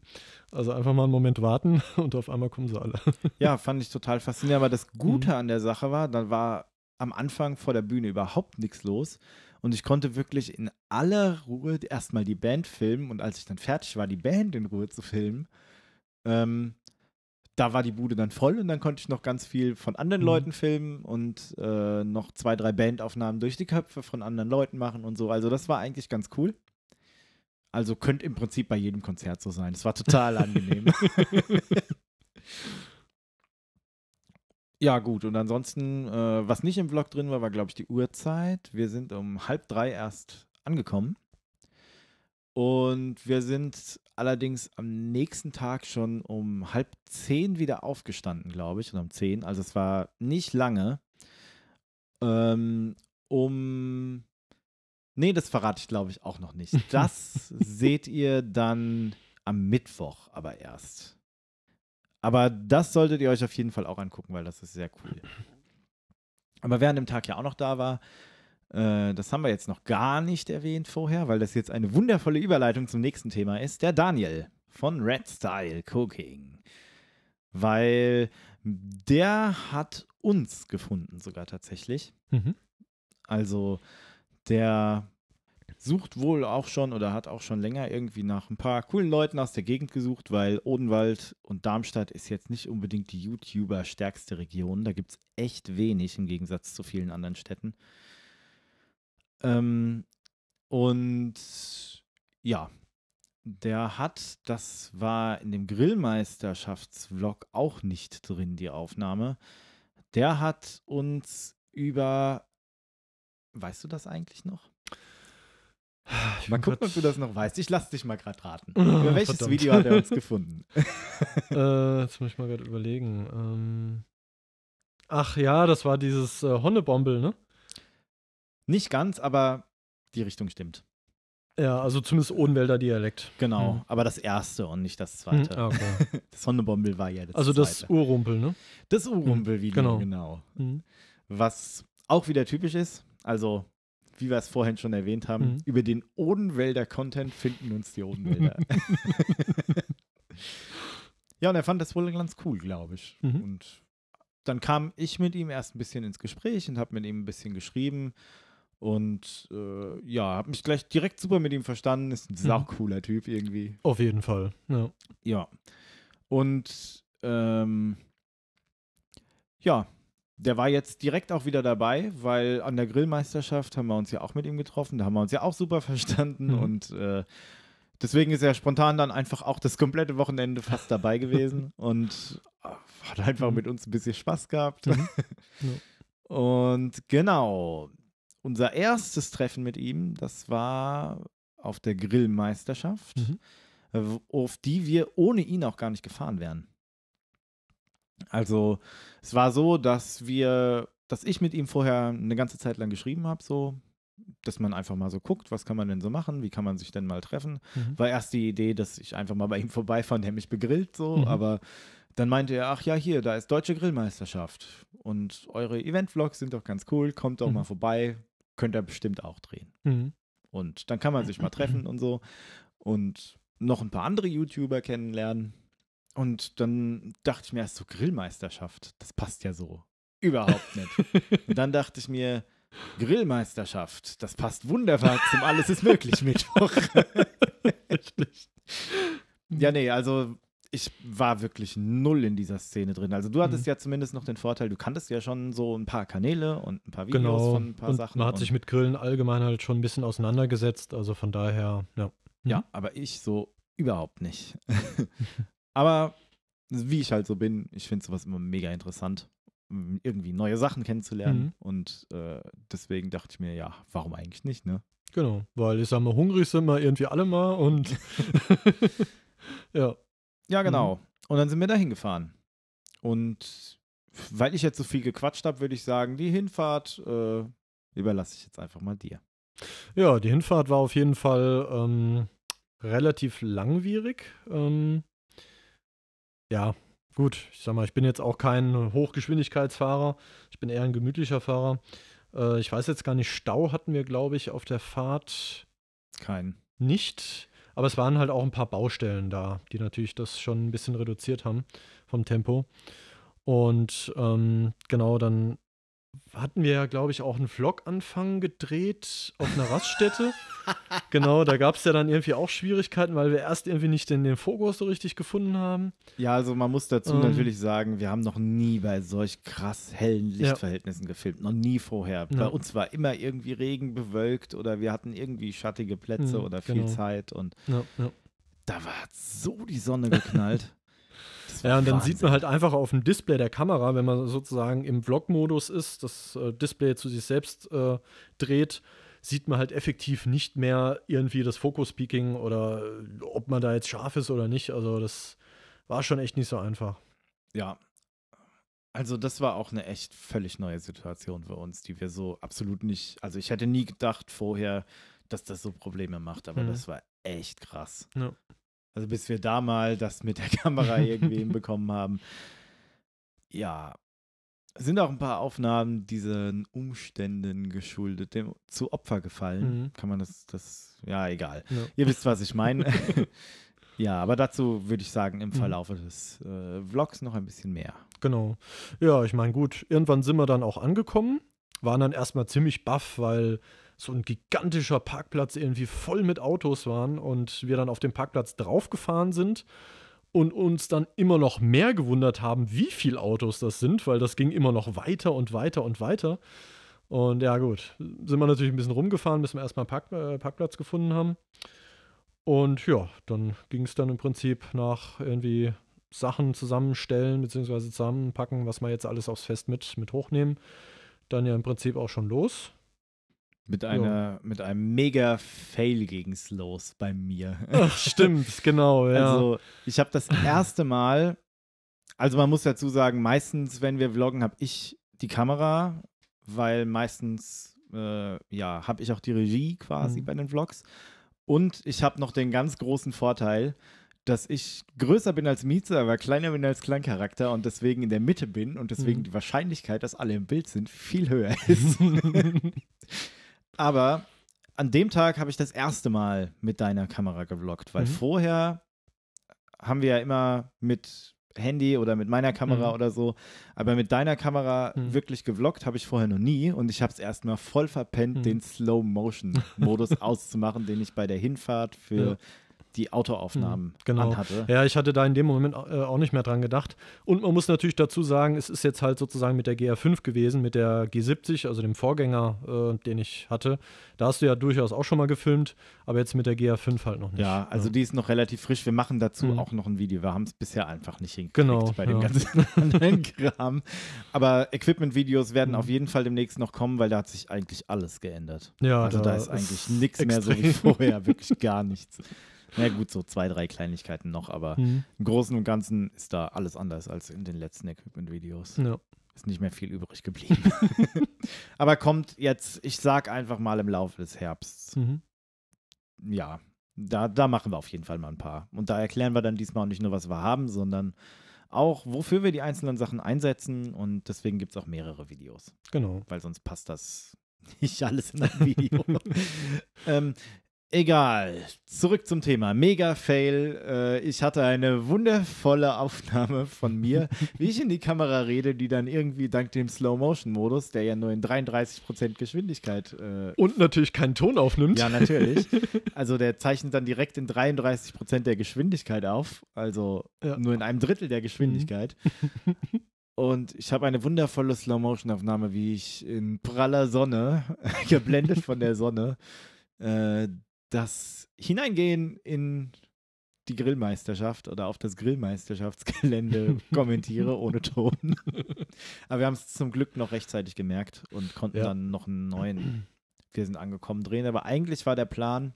Also einfach mal einen Moment warten und auf einmal kommen sie alle. ja, fand ich total faszinierend. Aber das Gute mhm. an der Sache war, da war am Anfang vor der Bühne überhaupt nichts los. Und ich konnte wirklich in aller Ruhe erstmal die Band filmen. Und als ich dann fertig war, die Band in Ruhe zu filmen, ähm, da war die Bude dann voll und dann konnte ich noch ganz viel von anderen mhm. Leuten filmen und äh, noch zwei, drei Bandaufnahmen durch die Köpfe von anderen Leuten machen und so. Also das war eigentlich ganz cool. Also könnte im Prinzip bei jedem Konzert so sein. Es war total angenehm. ja, gut. Und ansonsten, äh, was nicht im Vlog drin war, war, glaube ich, die Uhrzeit. Wir sind um halb drei erst angekommen. Und wir sind allerdings am nächsten Tag schon um halb zehn wieder aufgestanden, glaube ich, und um zehn. Also es war nicht lange. Ähm, um. Nee, das verrate ich, glaube ich, auch noch nicht. Das seht ihr dann am Mittwoch aber erst. Aber das solltet ihr euch auf jeden Fall auch angucken, weil das ist sehr cool. Aber während dem Tag ja auch noch da war, äh, das haben wir jetzt noch gar nicht erwähnt vorher, weil das jetzt eine wundervolle Überleitung zum nächsten Thema ist, der Daniel von Red Style Cooking. Weil der hat uns gefunden sogar tatsächlich. Mhm. Also der sucht wohl auch schon oder hat auch schon länger irgendwie nach ein paar coolen Leuten aus der Gegend gesucht, weil Odenwald und Darmstadt ist jetzt nicht unbedingt die YouTuber-stärkste Region. Da gibt es echt wenig im Gegensatz zu vielen anderen Städten. Ähm, und ja, der hat, das war in dem Grillmeisterschaftsvlog auch nicht drin, die Aufnahme. Der hat uns über, weißt du das eigentlich noch? Ich mal gucken, ob du das noch weißt. Ich lass dich mal gerade raten. Oh, über welches verdammt. Video hat er uns gefunden? äh, jetzt muss ich mal gerade überlegen. Ähm, ach ja, das war dieses äh, Honnebombel, ne? Nicht ganz, aber die Richtung stimmt. Ja, also zumindest Odenwälder Dialekt. Genau, mhm. aber das erste und nicht das mhm, zweite. Mhm, okay. Das Sonnebombel war ja das Also das zweite. Urrumpel, ne? Das Urrumpel video mhm, wieder, genau. genau. Mhm. Was auch wieder typisch ist, also wie wir es vorhin schon erwähnt haben, mhm. über den Odenwälder Content finden uns die Odenwälder. ja, und er fand das wohl ganz cool, glaube ich. Und dann kam ich mit ihm erst ein bisschen ins Gespräch und habe mit ihm ein bisschen geschrieben und äh, ja, habe mich gleich direkt super mit ihm verstanden. Ist ein mhm. cooler Typ irgendwie. Auf jeden Fall, ja. Ja. Und ähm, ja, der war jetzt direkt auch wieder dabei, weil an der Grillmeisterschaft haben wir uns ja auch mit ihm getroffen. Da haben wir uns ja auch super verstanden mhm. und äh, deswegen ist er spontan dann einfach auch das komplette Wochenende fast dabei gewesen und äh, hat einfach mhm. mit uns ein bisschen Spaß gehabt. Mhm. Ja. Und genau, unser erstes Treffen mit ihm, das war auf der Grillmeisterschaft, mhm. auf die wir ohne ihn auch gar nicht gefahren wären. Also es war so, dass wir, dass ich mit ihm vorher eine ganze Zeit lang geschrieben habe, so, dass man einfach mal so guckt, was kann man denn so machen, wie kann man sich denn mal treffen. Mhm. War erst die Idee, dass ich einfach mal bei ihm vorbeifahre und er mich begrillt, so, mhm. aber dann meinte er, ach ja, hier, da ist deutsche Grillmeisterschaft und eure Event-Vlogs sind doch ganz cool, kommt doch mhm. mal vorbei, könnte er bestimmt auch drehen. Mhm. Und dann kann man sich mal treffen und so und noch ein paar andere YouTuber kennenlernen. Und dann dachte ich mir erst so Grillmeisterschaft, das passt ja so überhaupt nicht. und dann dachte ich mir Grillmeisterschaft, das passt wunderbar zum Alles ist möglich Mittwoch. ja, nee, also ich war wirklich null in dieser Szene drin. Also du hattest mhm. ja zumindest noch den Vorteil, du kanntest ja schon so ein paar Kanäle und ein paar Videos genau. von ein paar und Sachen. Man hat sich mit Grillen allgemein halt schon ein bisschen auseinandergesetzt, also von daher, ja. Mhm. Ja, aber ich so überhaupt nicht. aber wie ich halt so bin, ich finde sowas immer mega interessant, irgendwie neue Sachen kennenzulernen. Mhm. Und äh, deswegen dachte ich mir, ja, warum eigentlich nicht, ne? Genau, weil ich sag mal, hungrig sind wir irgendwie alle mal und ja. Ja, mhm. genau. Mhm. Und dann sind wir da hingefahren. Und weil ich jetzt so viel gequatscht habe, würde ich sagen, die Hinfahrt äh, überlasse ich jetzt einfach mal dir. Ja, die Hinfahrt war auf jeden Fall ähm, relativ langwierig. Ähm, ja, gut, ich sag mal, ich bin jetzt auch kein Hochgeschwindigkeitsfahrer. Ich bin eher ein gemütlicher Fahrer. Äh, ich weiß jetzt gar nicht, Stau hatten wir, glaube ich, auf der Fahrt. Keinen. Nicht. Aber es waren halt auch ein paar Baustellen da, die natürlich das schon ein bisschen reduziert haben vom Tempo. Und ähm, genau, dann hatten wir ja, glaube ich, auch einen Vlog-Anfang gedreht auf einer Raststätte. genau, da gab es ja dann irgendwie auch Schwierigkeiten, weil wir erst irgendwie nicht den, den Fokus so richtig gefunden haben. Ja, also man muss dazu ähm, natürlich sagen, wir haben noch nie bei solch krass hellen Lichtverhältnissen ja. gefilmt. Noch nie vorher. Ja. Bei uns war immer irgendwie Regen bewölkt oder wir hatten irgendwie schattige Plätze ja, hm, oder viel genau. Zeit und da war so die Sonne geknallt. Ja, und dann Wahnsinn. sieht man halt einfach auf dem Display der Kamera, wenn man sozusagen im Vlog-Modus ist, das äh, Display zu sich selbst äh, dreht, sieht man halt effektiv nicht mehr irgendwie das fokus peaking oder äh, ob man da jetzt scharf ist oder nicht. Also das war schon echt nicht so einfach. Ja. Also das war auch eine echt völlig neue Situation für uns, die wir so absolut nicht, also ich hätte nie gedacht vorher, dass das so Probleme macht, aber mhm. das war echt krass. Ja. Also bis wir da mal das mit der Kamera irgendwie hinbekommen haben. Ja, sind auch ein paar Aufnahmen diesen Umständen geschuldet, dem zu Opfer gefallen. Mhm. Kann man das, das, ja, egal. Ja. Ihr wisst, was ich meine. ja, aber dazu würde ich sagen, im mhm. Verlauf mhm. des äh, Vlogs noch ein bisschen mehr. Genau. Ja, ich meine, gut, irgendwann sind wir dann auch angekommen, waren dann erstmal ziemlich baff, weil so ein gigantischer Parkplatz irgendwie voll mit Autos waren und wir dann auf dem Parkplatz draufgefahren sind und uns dann immer noch mehr gewundert haben, wie viele Autos das sind, weil das ging immer noch weiter und weiter und weiter. Und ja, gut, sind wir natürlich ein bisschen rumgefahren, bis wir erstmal Park, äh, Parkplatz gefunden haben. Und ja, dann ging es dann im Prinzip nach irgendwie Sachen zusammenstellen bzw. zusammenpacken, was wir jetzt alles aufs Fest mit, mit hochnehmen. Dann ja im Prinzip auch schon los. Mit, einer, ja. mit einem mega Fail ging es los bei mir. Ach, stimmt, genau, ja. Also, ich habe das erste Mal, also man muss dazu sagen, meistens, wenn wir vloggen, habe ich die Kamera, weil meistens, äh, ja, habe ich auch die Regie quasi mhm. bei den Vlogs. Und ich habe noch den ganz großen Vorteil, dass ich größer bin als Mieze, aber kleiner bin als Kleincharakter und deswegen in der Mitte bin und deswegen mhm. die Wahrscheinlichkeit, dass alle im Bild sind, viel höher ist. Aber an dem Tag habe ich das erste Mal mit deiner Kamera gevloggt, weil mhm. vorher haben wir ja immer mit Handy oder mit meiner Kamera mhm. oder so. Aber mit deiner Kamera mhm. wirklich gevloggt habe ich vorher noch nie und ich habe es erstmal voll verpennt, mhm. den Slow-Motion-Modus auszumachen, den ich bei der Hinfahrt für ja die Autoaufnahmen mhm, genau. anhatte. Ja, ich hatte da in dem Moment äh, auch nicht mehr dran gedacht. Und man muss natürlich dazu sagen, es ist jetzt halt sozusagen mit der GR5 gewesen, mit der G70, also dem Vorgänger, äh, den ich hatte. Da hast du ja durchaus auch schon mal gefilmt, aber jetzt mit der GR5 halt noch nicht. Ja, ne? also ja. die ist noch relativ frisch. Wir machen dazu mhm. auch noch ein Video. Wir haben es bisher einfach nicht hingekriegt genau, bei dem ja. ganzen anderen Kram. Aber Equipment-Videos werden mhm. auf jeden Fall demnächst noch kommen, weil da hat sich eigentlich alles geändert. Ja, also da, da ist eigentlich nichts mehr so wie vorher, wirklich gar nichts. Na gut, so zwei, drei Kleinigkeiten noch, aber mhm. im Großen und Ganzen ist da alles anders als in den letzten Equipment-Videos. Ja. Ist nicht mehr viel übrig geblieben. aber kommt jetzt, ich sag einfach mal im Laufe des Herbsts. Mhm. Ja, da, da machen wir auf jeden Fall mal ein paar. Und da erklären wir dann diesmal nicht nur, was wir haben, sondern auch, wofür wir die einzelnen Sachen einsetzen. Und deswegen gibt es auch mehrere Videos. Genau. Weil sonst passt das nicht alles in ein Video. ähm, Egal, zurück zum Thema. Mega Fail. Äh, ich hatte eine wundervolle Aufnahme von mir, wie ich in die Kamera rede, die dann irgendwie dank dem Slow-Motion-Modus, der ja nur in 33% Geschwindigkeit. Äh, Und natürlich keinen Ton aufnimmt. Ja, natürlich. Also der zeichnet dann direkt in 33% der Geschwindigkeit auf. Also ja. nur in einem Drittel der Geschwindigkeit. Mhm. Und ich habe eine wundervolle Slow-Motion-Aufnahme, wie ich in praller Sonne, geblendet von der Sonne, äh, das Hineingehen in die Grillmeisterschaft oder auf das Grillmeisterschaftsgelände kommentiere ohne Ton. Aber wir haben es zum Glück noch rechtzeitig gemerkt und konnten ja. dann noch einen neuen Wir sind angekommen drehen. Aber eigentlich war der Plan,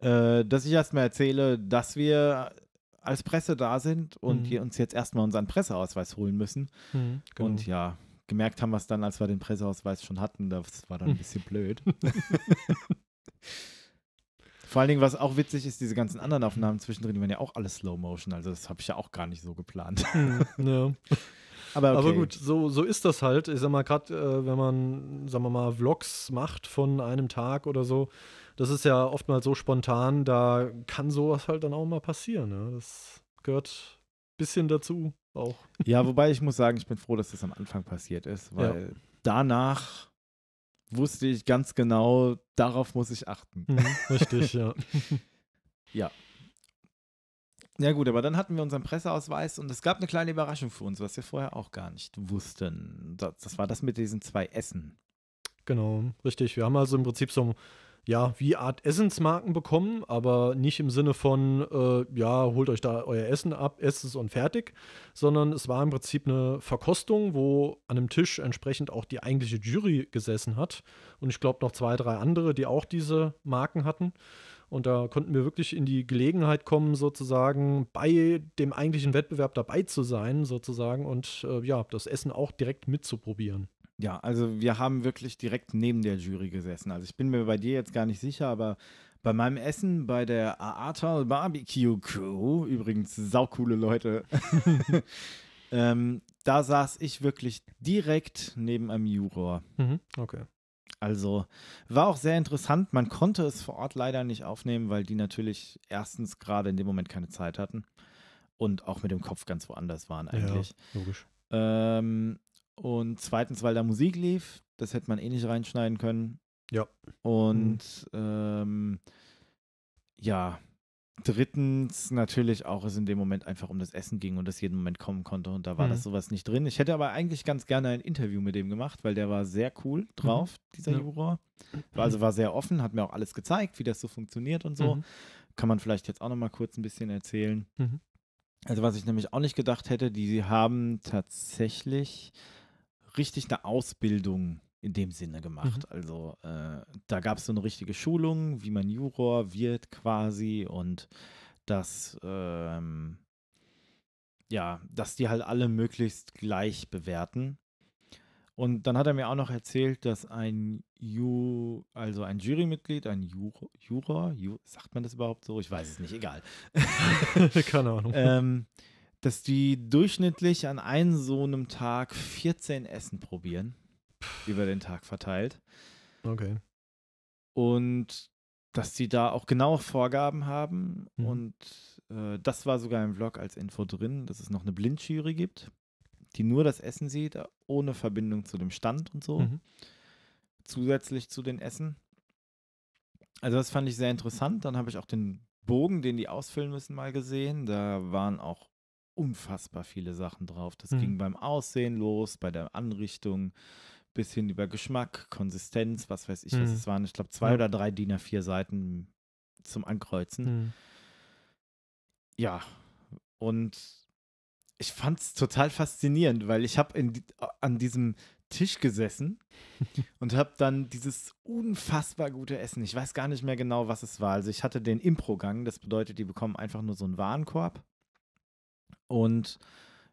äh, dass ich erstmal erzähle, dass wir als Presse da sind und mhm. uns jetzt erstmal unseren Presseausweis holen müssen. Mhm, genau. Und ja, gemerkt haben wir es dann, als wir den Presseausweis schon hatten. Das war dann ein bisschen blöd. Vor allen Dingen, was auch witzig ist, diese ganzen anderen Aufnahmen zwischendrin, die waren ja auch alles Slow Motion. Also, das habe ich ja auch gar nicht so geplant. Hm, ja. Aber, okay. Aber, gut, so, so ist das halt. Ich sag mal, gerade äh, wenn man, sagen wir mal, Vlogs macht von einem Tag oder so, das ist ja oftmals so spontan, da kann sowas halt dann auch mal passieren. Ne? Das gehört ein bisschen dazu auch. Ja, wobei ich muss sagen, ich bin froh, dass das am Anfang passiert ist, weil ja. danach wusste ich ganz genau, darauf muss ich achten. Mhm, richtig, ja. ja. Ja gut, aber dann hatten wir unseren Presseausweis und es gab eine kleine Überraschung für uns, was wir vorher auch gar nicht wussten. Das, das war das mit diesen zwei Essen. Genau, richtig. Wir haben also im Prinzip so ja, wie Art Essensmarken bekommen, aber nicht im Sinne von, äh, ja, holt euch da euer Essen ab, esst es und fertig, sondern es war im Prinzip eine Verkostung, wo an einem Tisch entsprechend auch die eigentliche Jury gesessen hat und ich glaube noch zwei, drei andere, die auch diese Marken hatten. Und da konnten wir wirklich in die Gelegenheit kommen, sozusagen bei dem eigentlichen Wettbewerb dabei zu sein, sozusagen, und äh, ja, das Essen auch direkt mitzuprobieren. Ja, also wir haben wirklich direkt neben der Jury gesessen. Also ich bin mir bei dir jetzt gar nicht sicher, aber bei meinem Essen bei der Aartal Barbecue Crew, übrigens saukoole Leute, ähm, da saß ich wirklich direkt neben einem Juror. Mhm, okay. Also war auch sehr interessant. Man konnte es vor Ort leider nicht aufnehmen, weil die natürlich erstens gerade in dem Moment keine Zeit hatten und auch mit dem Kopf ganz woanders waren eigentlich. Ja, logisch. Ähm, und zweitens, weil da Musik lief. Das hätte man eh nicht reinschneiden können. Ja. Und mhm. ähm, ja, drittens natürlich auch es in dem Moment einfach um das Essen ging und das jeden Moment kommen konnte und da war mhm. das sowas nicht drin. Ich hätte aber eigentlich ganz gerne ein Interview mit dem gemacht, weil der war sehr cool mhm. drauf, mhm. dieser ja. Juror. Mhm. Also war sehr offen, hat mir auch alles gezeigt, wie das so funktioniert und so. Mhm. Kann man vielleicht jetzt auch nochmal kurz ein bisschen erzählen. Mhm. Also was ich nämlich auch nicht gedacht hätte, die haben tatsächlich richtig eine Ausbildung in dem Sinne gemacht. Mhm. Also äh, da gab es so eine richtige Schulung, wie man Juror wird quasi und dass ähm, ja, dass die halt alle möglichst gleich bewerten. Und dann hat er mir auch noch erzählt, dass ein Ju, also ein Jurymitglied, ein Juror, Juror Ju sagt man das überhaupt so? Ich weiß es nicht, egal. Keine Ahnung. ähm, dass die durchschnittlich an einem so einem Tag 14 Essen probieren, über den Tag verteilt. Okay. Und dass die da auch genaue Vorgaben haben. Mhm. Und äh, das war sogar im Vlog als Info drin, dass es noch eine Blindjury gibt, die nur das Essen sieht, ohne Verbindung zu dem Stand und so. Mhm. Zusätzlich zu den Essen. Also das fand ich sehr interessant. Dann habe ich auch den Bogen, den die ausfüllen müssen, mal gesehen. Da waren auch unfassbar viele Sachen drauf. Das mhm. ging beim Aussehen los, bei der Anrichtung, bis hin über Geschmack, Konsistenz, was weiß ich, mhm. was es waren. Ich glaube, zwei ja. oder drei DIN A4 Seiten zum Ankreuzen. Mhm. Ja, und ich fand es total faszinierend, weil ich habe an diesem Tisch gesessen und habe dann dieses unfassbar gute Essen. Ich weiß gar nicht mehr genau, was es war. Also ich hatte den Impro-Gang, das bedeutet, die bekommen einfach nur so einen Warenkorb und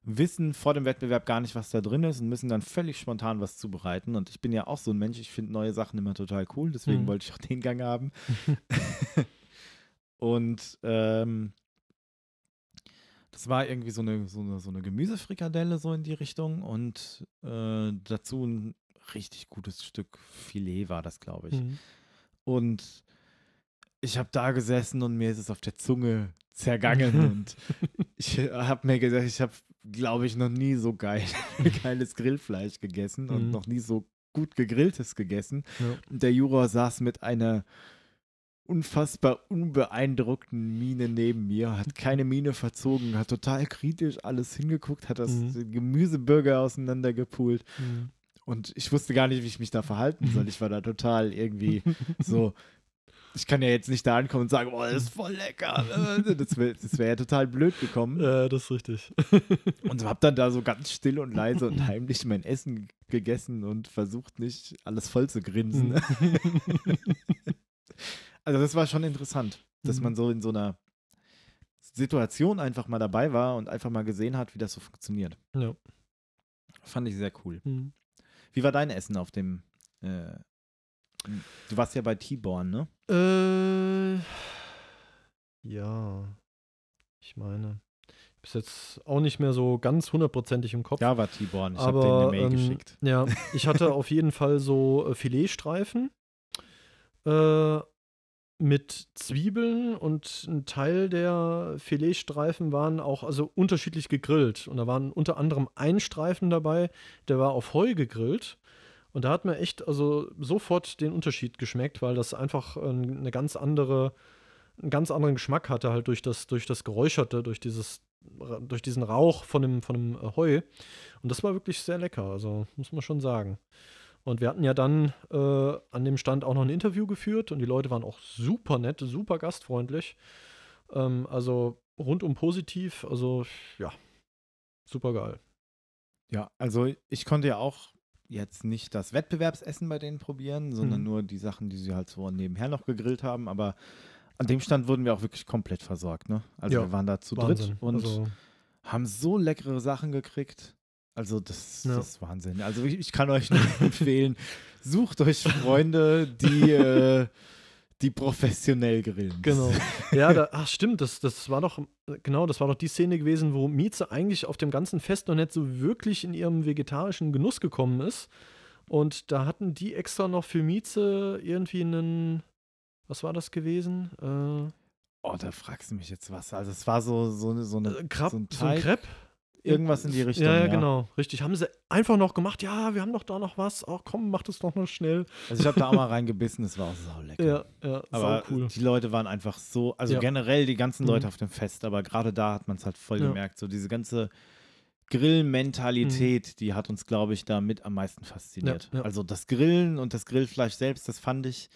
wissen vor dem Wettbewerb gar nicht, was da drin ist und müssen dann völlig spontan was zubereiten. Und ich bin ja auch so ein Mensch, ich finde neue Sachen immer total cool, deswegen mhm. wollte ich auch den Gang haben. und ähm, das war irgendwie so eine, so eine, so eine Gemüsefrikadelle so in die Richtung und äh, dazu ein richtig gutes Stück Filet war das, glaube ich. Mhm. Und ich habe da gesessen und mir ist es auf der Zunge zergangen und ich habe mir gedacht, ich habe, glaube ich, noch nie so geil, geiles Grillfleisch gegessen und mhm. noch nie so gut gegrilltes gegessen. Ja. der Juror saß mit einer unfassbar unbeeindruckten Miene neben mir, hat keine Miene verzogen, hat total kritisch alles hingeguckt, hat das mhm. Gemüseburger auseinandergepult. Mhm. Und ich wusste gar nicht, wie ich mich da verhalten soll. Ich war da total irgendwie so ich kann ja jetzt nicht da ankommen und sagen, oh, das ist voll lecker. Das wäre wär ja total blöd gekommen. Ja, das ist richtig. Und hab dann da so ganz still und leise und heimlich mein Essen gegessen und versucht nicht alles voll zu grinsen. Mhm. also das war schon interessant, dass mhm. man so in so einer Situation einfach mal dabei war und einfach mal gesehen hat, wie das so funktioniert. Ja. Fand ich sehr cool. Mhm. Wie war dein Essen auf dem äh, Du warst ja bei T-Born, ne? Äh, ja. Ich meine. Bis jetzt auch nicht mehr so ganz hundertprozentig im Kopf. Ja, war T-Born. Ich habe dir eine Mail ähm, geschickt. Ja, ich hatte auf jeden Fall so äh, Filetstreifen äh, mit Zwiebeln und ein Teil der Filetstreifen waren auch also unterschiedlich gegrillt. Und da waren unter anderem ein Streifen dabei, der war auf Heu gegrillt. Und da hat man echt also sofort den Unterschied geschmeckt, weil das einfach äh, eine ganz andere, einen ganz anderen Geschmack hatte, halt durch das, durch das Geräucherte, durch dieses, durch diesen Rauch von dem, von dem äh, Heu. Und das war wirklich sehr lecker, also muss man schon sagen. Und wir hatten ja dann äh, an dem Stand auch noch ein Interview geführt und die Leute waren auch super nett, super gastfreundlich. Ähm, also rundum positiv, also ja, super geil. Ja, also ich konnte ja auch jetzt nicht das Wettbewerbsessen bei denen probieren, sondern mhm. nur die Sachen, die sie halt so nebenher noch gegrillt haben. Aber an dem Stand wurden wir auch wirklich komplett versorgt. Ne? Also ja. wir waren da zu Wahnsinn. dritt und also. haben so leckere Sachen gekriegt. Also das, ja. das ist Wahnsinn. Also ich, ich kann euch nur empfehlen, sucht euch Freunde, die äh, die professionell grillen. Genau. Ja, da, ach stimmt, das, das war doch, genau, das war doch die Szene gewesen, wo Mieze eigentlich auf dem ganzen Fest noch nicht so wirklich in ihrem vegetarischen Genuss gekommen ist. Und da hatten die extra noch für Mieze irgendwie einen, was war das gewesen? Äh, oh, da fragst du mich jetzt was. Also es war so, so, so eine. Äh, Krab, so ein, Teig, so ein Crepe? Irgendwas in die Richtung. Ja, ja, genau. Richtig. Haben sie einfach noch gemacht, ja, wir haben doch da noch was. Ach komm, mach das doch noch schnell. Also ich habe da auch mal reingebissen, Es war auch sau lecker. Ja, ja, aber cool. die Leute waren einfach so, also ja. generell die ganzen Leute mhm. auf dem Fest, aber gerade da hat man es halt voll ja. gemerkt. So diese ganze Grillmentalität, mhm. die hat uns, glaube ich, da mit am meisten fasziniert. Also das Grillen und das Grillfleisch selbst, das fand ich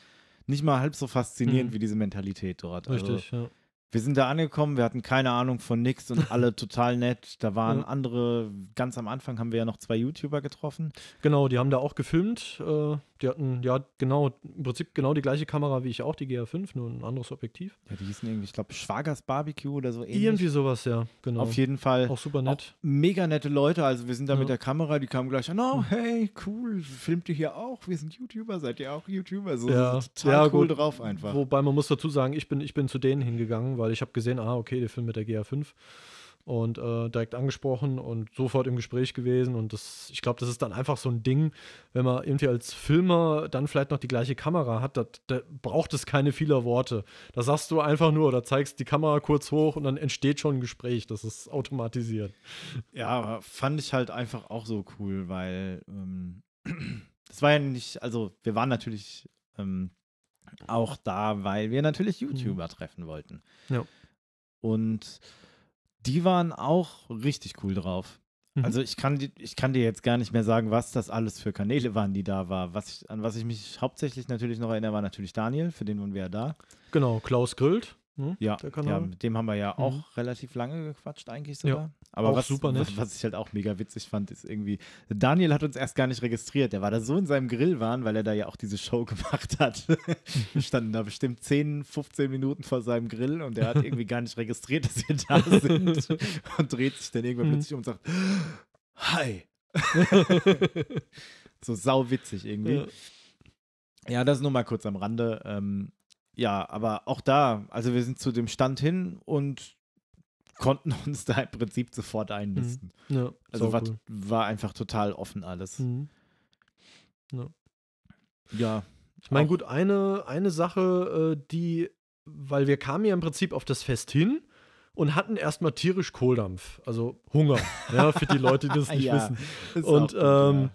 nicht mal halb so faszinierend mhm. wie diese Mentalität dort. Also Richtig, ja. Wir sind da angekommen, wir hatten keine Ahnung von nichts und alle total nett. Da waren andere, ganz am Anfang haben wir ja noch zwei YouTuber getroffen. Genau, die haben da auch gefilmt. Äh, die hatten, ja, genau, im Prinzip genau die gleiche Kamera wie ich auch, die GR5, nur ein anderes Objektiv. Ja, die hießen irgendwie, ich glaube, Schwagers Barbecue oder so ähnlich. Irgendwie sowas, ja, genau. Auf jeden Fall. Auch super nett. Auch mega nette Leute, also wir sind da ja. mit der Kamera, die kamen gleich an, oh, hm. hey, cool, filmt ihr hier auch? Wir sind YouTuber, seid ihr auch YouTuber? So, ja. total ja, cool gut. drauf einfach. Wobei man muss dazu sagen, ich bin, ich bin zu denen hingegangen, weil ich habe gesehen, ah, okay, der filmt mit der GR5 und äh, direkt angesprochen und sofort im Gespräch gewesen. Und das, ich glaube, das ist dann einfach so ein Ding, wenn man irgendwie als Filmer dann vielleicht noch die gleiche Kamera hat, da braucht es keine vieler Worte. Da sagst du einfach nur oder zeigst die Kamera kurz hoch und dann entsteht schon ein Gespräch. Das ist automatisiert. Ja, fand ich halt einfach auch so cool, weil ähm, das war ja nicht, also wir waren natürlich ähm, auch da, weil wir natürlich mhm. YouTuber mhm. treffen wollten. Ja. Und die waren auch richtig cool drauf. Mhm. Also ich kann, ich kann dir jetzt gar nicht mehr sagen, was das alles für Kanäle waren, die da waren. Was ich, an was ich mich hauptsächlich natürlich noch erinnere, war natürlich Daniel, für den waren wir ja da. Genau, Klaus Grillt. Hm, ja, ja, mit dem haben wir ja mhm. auch mhm. relativ lange gequatscht, eigentlich sogar. Ja. Aber was, super nett. Was ich halt auch mega witzig fand, ist irgendwie, Daniel hat uns erst gar nicht registriert. Der war da so in seinem Grillwahn, weil er da ja auch diese Show gemacht hat. Wir standen da bestimmt 10, 15 Minuten vor seinem Grill und der hat irgendwie gar nicht registriert, dass wir da sind. und dreht sich dann irgendwann mhm. plötzlich um und sagt, Hi. so sau witzig irgendwie. Ja. ja, das nur mal kurz am Rande. Ähm, ja, aber auch da, also wir sind zu dem Stand hin und konnten uns da im Prinzip sofort einlisten. Mhm. Ja, also war, cool. war, einfach total offen alles. Mhm. Ja. ja. Ich meine, gut, eine, eine Sache, äh, die, weil wir kamen ja im Prinzip auf das Fest hin und hatten erstmal tierisch Kohldampf, also Hunger, ja, für die Leute, die das nicht ja, wissen. Und gut, ähm,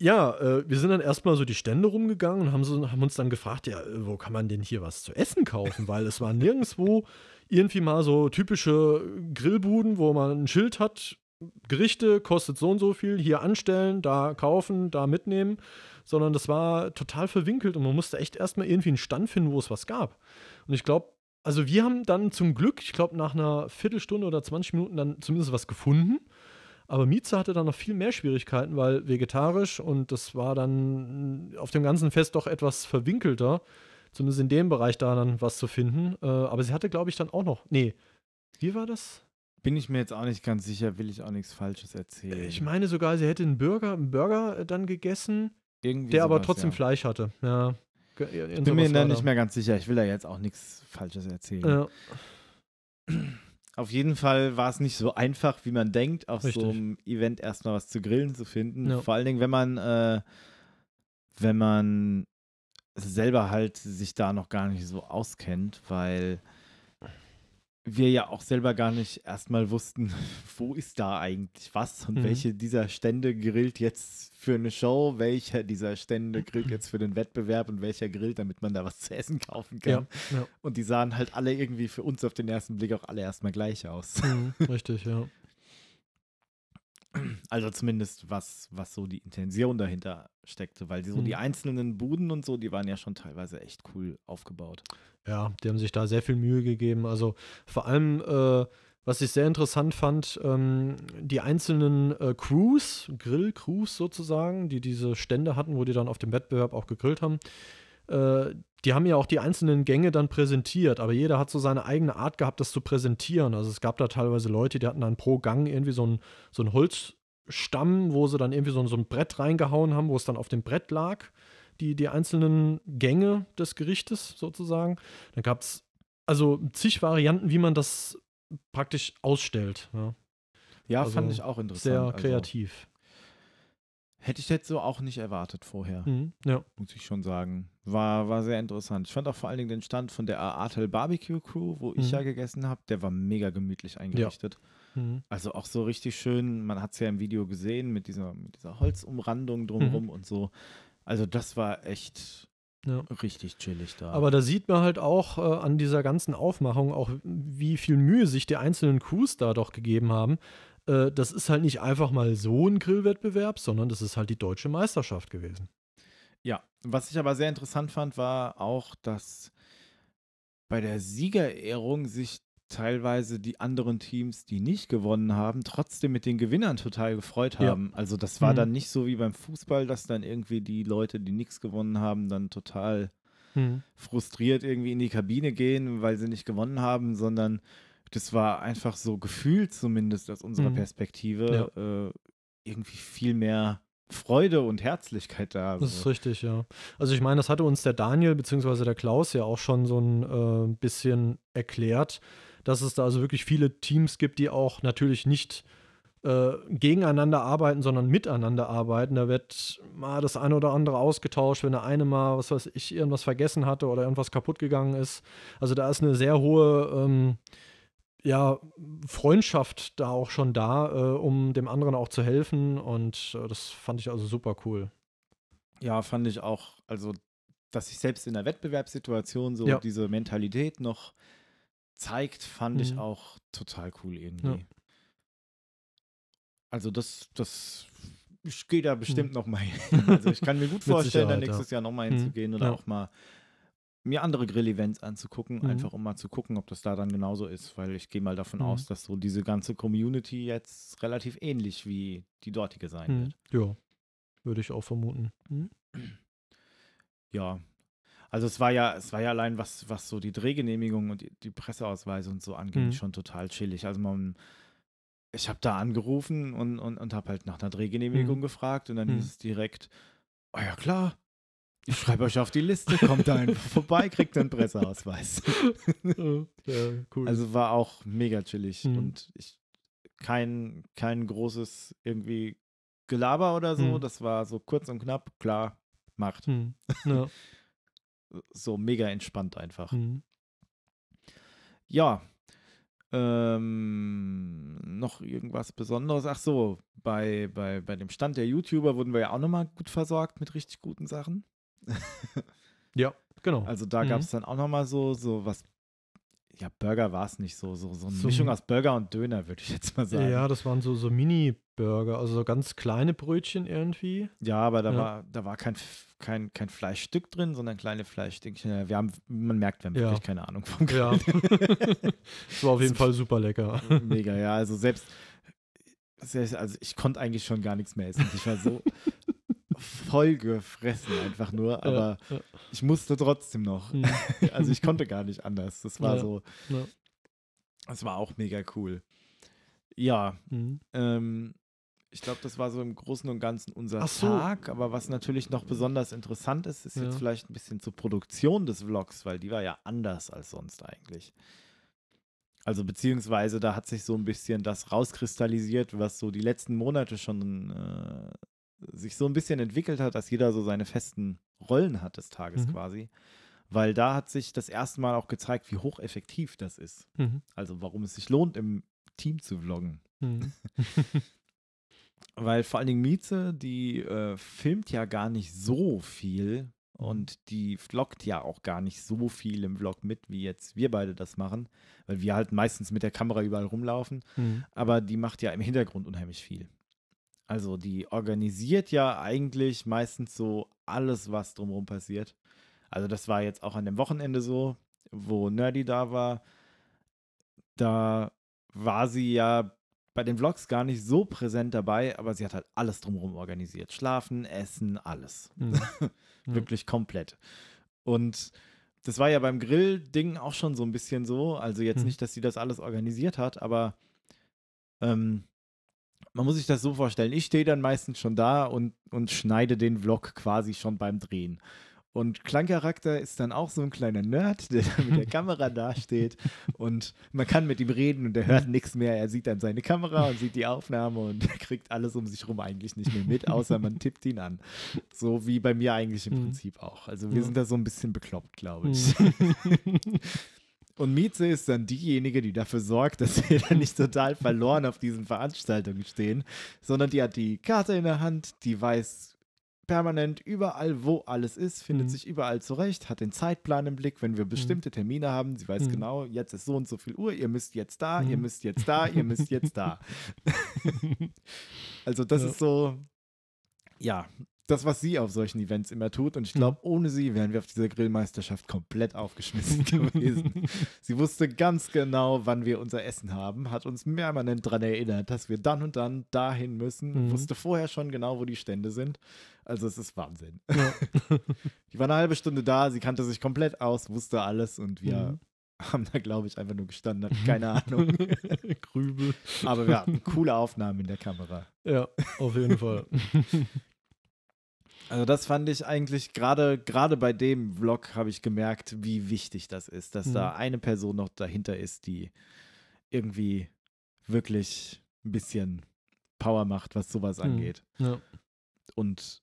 ja, äh, wir sind dann erstmal so die Stände rumgegangen und haben, so, haben, uns dann gefragt, ja, äh, wo kann man denn hier was zu essen kaufen? Weil es war nirgendwo irgendwie mal so typische Grillbuden, wo man ein Schild hat, Gerichte kostet so und so viel, hier anstellen, da kaufen, da mitnehmen, sondern das war total verwinkelt und man musste echt erstmal irgendwie einen Stand finden, wo es was gab. Und ich glaube, also wir haben dann zum Glück, ich glaube, nach einer Viertelstunde oder 20 Minuten dann zumindest was gefunden. Aber Mieze hatte dann noch viel mehr Schwierigkeiten, weil vegetarisch und das war dann auf dem ganzen Fest doch etwas verwinkelter zumindest in dem Bereich da dann was zu finden. Äh, aber sie hatte, glaube ich, dann auch noch. Nee, wie war das? Bin ich mir jetzt auch nicht ganz sicher, will ich auch nichts Falsches erzählen. Ich meine sogar, sie hätte einen Burger, einen Burger äh, dann gegessen, Irgendwie der sowas, aber trotzdem ja. Fleisch hatte. Ja. Ich bin mir da nicht mehr ganz sicher. Ich will da jetzt auch nichts Falsches erzählen. Ja. Auf jeden Fall war es nicht so einfach, wie man denkt, auf Richtig. so einem Event erstmal was zu grillen zu finden. Ja. Vor allen Dingen, wenn man, äh, wenn man selber halt sich da noch gar nicht so auskennt, weil wir ja auch selber gar nicht erstmal wussten, wo ist da eigentlich was und mhm. welche dieser Stände grillt jetzt für eine Show, welcher dieser Stände grillt jetzt für den Wettbewerb und welcher grillt, damit man da was zu essen kaufen kann. Ja, ja. Und die sahen halt alle irgendwie für uns auf den ersten Blick auch alle erstmal gleich aus. Mhm, richtig, ja. Also zumindest was, was so die Intention dahinter steckte, weil die, so mhm. die einzelnen Buden und so, die waren ja schon teilweise echt cool aufgebaut. Ja, die haben sich da sehr viel Mühe gegeben. Also vor allem, äh, was ich sehr interessant fand, ähm, die einzelnen äh, Crews, Grill-Crews sozusagen, die diese Stände hatten, wo die dann auf dem Wettbewerb auch gegrillt haben, äh, die haben ja auch die einzelnen Gänge dann präsentiert, aber jeder hat so seine eigene Art gehabt, das zu präsentieren. Also es gab da teilweise Leute, die hatten dann pro Gang irgendwie so ein, so ein Holzstamm, wo sie dann irgendwie so, so ein Brett reingehauen haben, wo es dann auf dem Brett lag, die, die einzelnen Gänge des Gerichtes sozusagen. Dann gab es also zig Varianten, wie man das praktisch ausstellt. Ja, ja also fand ich auch interessant. Sehr also kreativ. Hätte ich jetzt so auch nicht erwartet vorher. Mhm, ja. Muss ich schon sagen. War, war sehr interessant. Ich fand auch vor allen Dingen den Stand von der Artel Barbecue Crew, wo ich mhm. ja gegessen habe, der war mega gemütlich eingerichtet. Ja. Mhm. Also auch so richtig schön. Man hat es ja im Video gesehen mit dieser, mit dieser Holzumrandung drumherum mhm. und so. Also das war echt ja. richtig chillig da. Aber da sieht man halt auch äh, an dieser ganzen Aufmachung auch, wie viel Mühe sich die einzelnen Crews da doch gegeben haben. Äh, das ist halt nicht einfach mal so ein Grillwettbewerb, sondern das ist halt die deutsche Meisterschaft gewesen. Ja, was ich aber sehr interessant fand, war auch, dass bei der Siegerehrung sich teilweise die anderen Teams, die nicht gewonnen haben, trotzdem mit den Gewinnern total gefreut haben. Ja. Also das war mhm. dann nicht so wie beim Fußball, dass dann irgendwie die Leute, die nichts gewonnen haben, dann total mhm. frustriert irgendwie in die Kabine gehen, weil sie nicht gewonnen haben, sondern das war einfach so gefühlt zumindest aus unserer mhm. Perspektive ja. äh, irgendwie viel mehr Freude und Herzlichkeit da. Also. Das ist richtig, ja. Also ich meine, das hatte uns der Daniel bzw. der Klaus ja auch schon so ein äh, bisschen erklärt, dass es da also wirklich viele Teams gibt, die auch natürlich nicht äh, gegeneinander arbeiten, sondern miteinander arbeiten. Da wird mal das eine oder andere ausgetauscht, wenn der eine mal, was weiß ich, irgendwas vergessen hatte oder irgendwas kaputt gegangen ist. Also da ist eine sehr hohe ähm, ja, Freundschaft da auch schon da, äh, um dem anderen auch zu helfen. Und äh, das fand ich also super cool. Ja, fand ich auch. Also, dass sich selbst in der Wettbewerbssituation so ja. diese Mentalität noch zeigt, fand mhm. ich auch total cool irgendwie. Ja. Also, das, das, ich gehe da mhm. bestimmt mhm. nochmal hin. Also, ich kann mir gut vorstellen, da nächstes ja. Jahr nochmal mhm. hinzugehen mhm. oder ja. auch mal mir andere Grill-Events anzugucken, mhm. einfach um mal zu gucken, ob das da dann genauso ist, weil ich gehe mal davon mhm. aus, dass so diese ganze Community jetzt relativ ähnlich wie die dortige sein mhm. wird. Ja, würde ich auch vermuten. Mhm. Ja, also es war ja, es war ja allein, was, was so die Drehgenehmigung und die, die Presseausweise und so angeht, mhm. schon total chillig. Also man, ich habe da angerufen und, und, und habe halt nach einer Drehgenehmigung mhm. gefragt und dann mhm. hieß es direkt, oh ja klar, ich schreibe euch auf die Liste, kommt da einfach vorbei, kriegt einen Presseausweis. Oh, ja, cool. Also war auch mega chillig mhm. und ich, kein, kein großes irgendwie Gelaber oder so. Mhm. Das war so kurz und knapp, klar, macht. Mhm. Ja. so mega entspannt einfach. Mhm. Ja. Ähm, noch irgendwas Besonderes? Ach so, bei, bei, bei dem Stand der YouTuber wurden wir ja auch nochmal gut versorgt mit richtig guten Sachen. ja, genau. Also da mhm. gab es dann auch nochmal so, so was. Ja, Burger war es nicht so, so, so eine so, Mischung aus Burger und Döner, würde ich jetzt mal sagen. Ja, das waren so, so Mini-Burger, also so ganz kleine Brötchen irgendwie. Ja, aber da ja. war, da war kein, kein, kein Fleischstück drin, sondern kleine Fleischstückchen. Wir haben, man merkt, wir haben ja. wirklich keine Ahnung vom Grill. Ja. das war auf jeden Fall super lecker. Mega, ja. Also selbst, also ich konnte eigentlich schon gar nichts mehr essen. Ich war so, voll gefressen einfach nur, aber ja, ja. ich musste trotzdem noch. Mhm. Also ich konnte gar nicht anders. Das war ja, so, das war auch mega cool. Ja, mhm. ähm, ich glaube, das war so im Großen und Ganzen unser so. Tag. Aber was natürlich noch besonders interessant ist, ist jetzt vielleicht ein bisschen zur Produktion des Vlogs, weil die war ja anders als sonst eigentlich. Also beziehungsweise da hat sich so ein bisschen das rauskristallisiert, was so die letzten Monate schon äh, sich so ein bisschen entwickelt hat, dass jeder so seine festen Rollen hat des Tages mhm. quasi. Weil da hat sich das erste Mal auch gezeigt, wie hocheffektiv das ist. Mhm. Also warum es sich lohnt, im Team zu vloggen. Mhm. Weil vor allen Dingen Mieze, die äh, filmt ja gar nicht so viel mhm. und die vloggt ja auch gar nicht so viel im Vlog mit, wie jetzt wir beide das machen, weil wir halt meistens mit der Kamera überall rumlaufen. Mhm. Aber die macht ja im Hintergrund unheimlich viel. Also die organisiert ja eigentlich meistens so alles, was drumherum passiert. Also das war jetzt auch an dem Wochenende so, wo Nerdy da war. Da war sie ja bei den Vlogs gar nicht so präsent dabei, aber sie hat halt alles drumherum organisiert. Schlafen, Essen, alles. Mhm. mhm. Wirklich mhm. komplett. Und das war ja beim Grill-Ding auch schon so ein bisschen so. Also jetzt mhm. nicht, dass sie das alles organisiert hat, aber ähm, man muss sich das so vorstellen, ich stehe dann meistens schon da und, und schneide den Vlog quasi schon beim Drehen. Und Klangcharakter ist dann auch so ein kleiner Nerd, der dann mit der Kamera dasteht und man kann mit ihm reden und er hört nichts mehr. Er sieht dann seine Kamera und sieht die Aufnahme und kriegt alles um sich rum eigentlich nicht mehr mit, außer man tippt ihn an. So wie bei mir eigentlich im mhm. Prinzip auch. Also wir sind da so ein bisschen bekloppt, glaube ich. Mhm. Und Mieze ist dann diejenige, die dafür sorgt, dass wir dann nicht total verloren auf diesen Veranstaltungen stehen, sondern die hat die Karte in der Hand, die weiß permanent überall, wo alles ist, findet mhm. sich überall zurecht, hat den Zeitplan im Blick, wenn wir mhm. bestimmte Termine haben, sie weiß mhm. genau, jetzt ist so und so viel Uhr, ihr müsst jetzt da, mhm. ihr müsst jetzt da, ihr müsst jetzt da. also das ja. ist so, ja, das, was sie auf solchen Events immer tut. Und ich glaube, ohne sie wären wir auf dieser Grillmeisterschaft komplett aufgeschmissen gewesen. sie wusste ganz genau, wann wir unser Essen haben, hat uns permanent daran erinnert, dass wir dann und dann dahin müssen, mhm. wusste vorher schon genau, wo die Stände sind. Also es ist Wahnsinn. Ja. die war eine halbe Stunde da, sie kannte sich komplett aus, wusste alles und wir mhm haben da, glaube ich, einfach nur gestanden, keine Ahnung. Grübel. Aber wir hatten coole Aufnahmen in der Kamera. Ja, auf jeden Fall. Also das fand ich eigentlich gerade gerade bei dem Vlog habe ich gemerkt, wie wichtig das ist, dass mhm. da eine Person noch dahinter ist, die irgendwie wirklich ein bisschen Power macht, was sowas mhm. angeht. Mhm. Ja. Und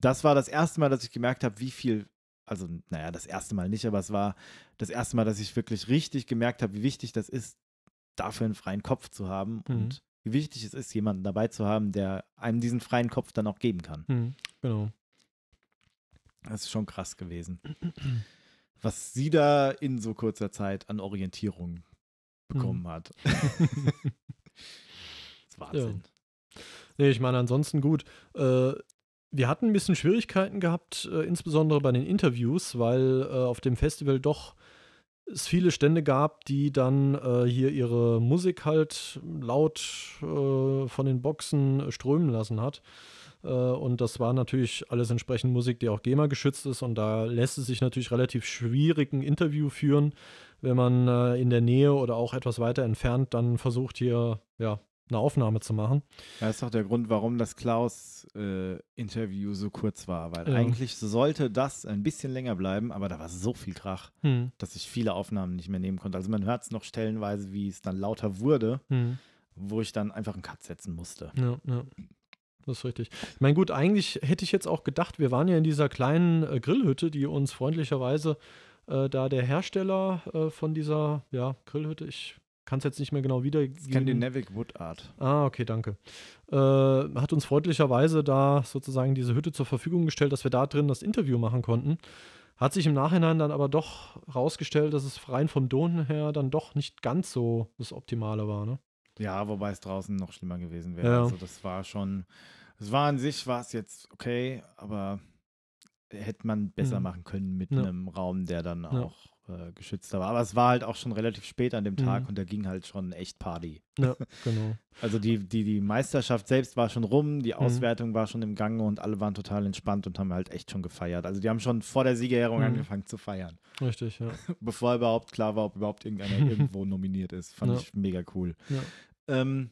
das war das erste Mal, dass ich gemerkt habe, wie viel, also naja, das erste Mal nicht, aber es war das erste Mal, dass ich wirklich richtig gemerkt habe, wie wichtig das ist, dafür einen freien Kopf zu haben mhm. und wie wichtig es ist, jemanden dabei zu haben, der einem diesen freien Kopf dann auch geben kann. Mhm, genau. Das ist schon krass gewesen. Was sie da in so kurzer Zeit an Orientierung bekommen mhm. hat. das ist Wahnsinn. Ja. Nee, ich meine, ansonsten gut. Äh, wir hatten ein bisschen Schwierigkeiten gehabt, äh, insbesondere bei den Interviews, weil äh, auf dem Festival doch es viele Stände gab, die dann äh, hier ihre Musik halt laut äh, von den Boxen strömen lassen hat. Äh, und das war natürlich alles entsprechend Musik, die auch GEMA geschützt ist. Und da lässt es sich natürlich relativ schwierig ein Interview führen, wenn man äh, in der Nähe oder auch etwas weiter entfernt dann versucht, hier ja, eine Aufnahme zu machen. Das ist doch der Grund, warum das Klaus-Interview äh, so kurz war, weil ja. eigentlich sollte das ein bisschen länger bleiben, aber da war so viel Krach, mhm. dass ich viele Aufnahmen nicht mehr nehmen konnte. Also man hört es noch stellenweise, wie es dann lauter wurde, mhm. wo ich dann einfach einen Cut setzen musste. Ja, ja. Das ist richtig. Ich meine, gut, eigentlich hätte ich jetzt auch gedacht, wir waren ja in dieser kleinen äh, Grillhütte, die uns freundlicherweise äh, da der Hersteller äh, von dieser ja, Grillhütte, ich kann es jetzt nicht mehr genau wiedergeben. Scandinavic Wood Art. Ah, okay, danke. Äh, hat uns freundlicherweise da sozusagen diese Hütte zur Verfügung gestellt, dass wir da drin das Interview machen konnten. Hat sich im Nachhinein dann aber doch rausgestellt, dass es rein vom Ton her dann doch nicht ganz so das Optimale war, ne? Ja, wobei es draußen noch schlimmer gewesen wäre. Ja. Also das war schon, es war an sich, war es jetzt okay, aber hätte man besser mhm. machen können mit ja. einem Raum, der dann auch ja äh, geschützter war. Aber es war halt auch schon relativ spät an dem mhm. Tag mhm. und da ging halt schon echt Party. Ja, genau. Also die, die, die Meisterschaft selbst war schon rum, die mhm. Auswertung mhm. war schon im Gange und alle waren total entspannt und haben halt echt schon gefeiert. Also die haben schon vor der Siegerehrung mhm. angefangen zu feiern. Richtig, ja. Bevor überhaupt klar war, ob überhaupt irgendeiner irgendwo nominiert ist. Fand ja. ich mega cool. Ja. Ähm,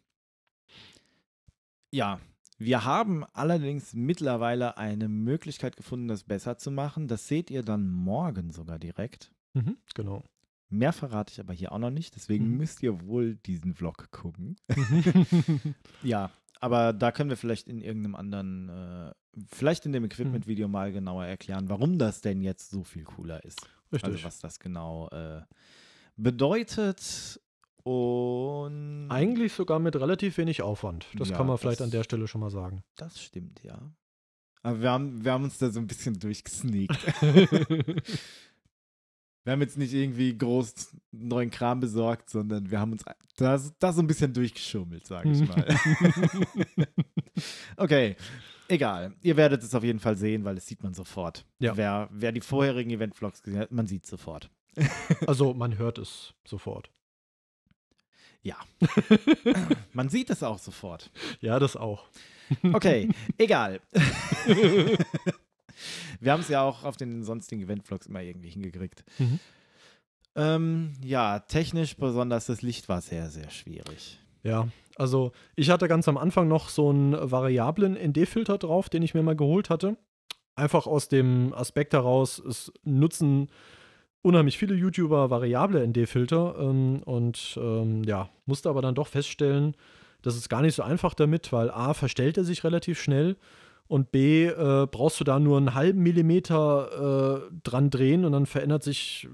ja, wir haben allerdings mittlerweile eine Möglichkeit gefunden, das besser zu machen. Das seht ihr dann morgen sogar direkt. Mhm, genau. Mehr verrate ich aber hier auch noch nicht, deswegen mhm. müsst ihr wohl diesen Vlog gucken. Mhm. ja, aber da können wir vielleicht in irgendeinem anderen, äh, vielleicht in dem mhm. Equipment-Video mal genauer erklären, warum das denn jetzt so viel cooler ist. Also Richtig. Also was das genau äh, bedeutet und eigentlich sogar mit relativ wenig Aufwand. Das ja, kann man vielleicht das, an der Stelle schon mal sagen. Das stimmt, ja. Aber wir haben, wir haben uns da so ein bisschen durchgesneakt. wir haben jetzt nicht irgendwie groß neuen Kram besorgt, sondern wir haben uns das, das so ein bisschen durchgeschummelt, sage ich mal. okay, egal. Ihr werdet es auf jeden Fall sehen, weil es sieht man sofort. Ja. Wer, wer die vorherigen Event-Vlogs gesehen hat, man sieht es sofort. also man hört es sofort. Ja. man sieht es auch sofort. Ja, das auch. Okay, egal. Wir haben es ja auch auf den sonstigen Event-Vlogs immer irgendwie hingekriegt. Mhm. Ähm, ja, technisch besonders das Licht war sehr, sehr schwierig. Ja, also ich hatte ganz am Anfang noch so einen variablen ND-Filter drauf, den ich mir mal geholt hatte. Einfach aus dem Aspekt heraus, es nutzen unheimlich viele YouTuber variable ND-Filter ähm, und ähm, ja, musste aber dann doch feststellen, das ist gar nicht so einfach damit, weil A, verstellt er sich relativ schnell und B, äh, brauchst du da nur einen halben Millimeter äh, dran drehen und dann verändert sich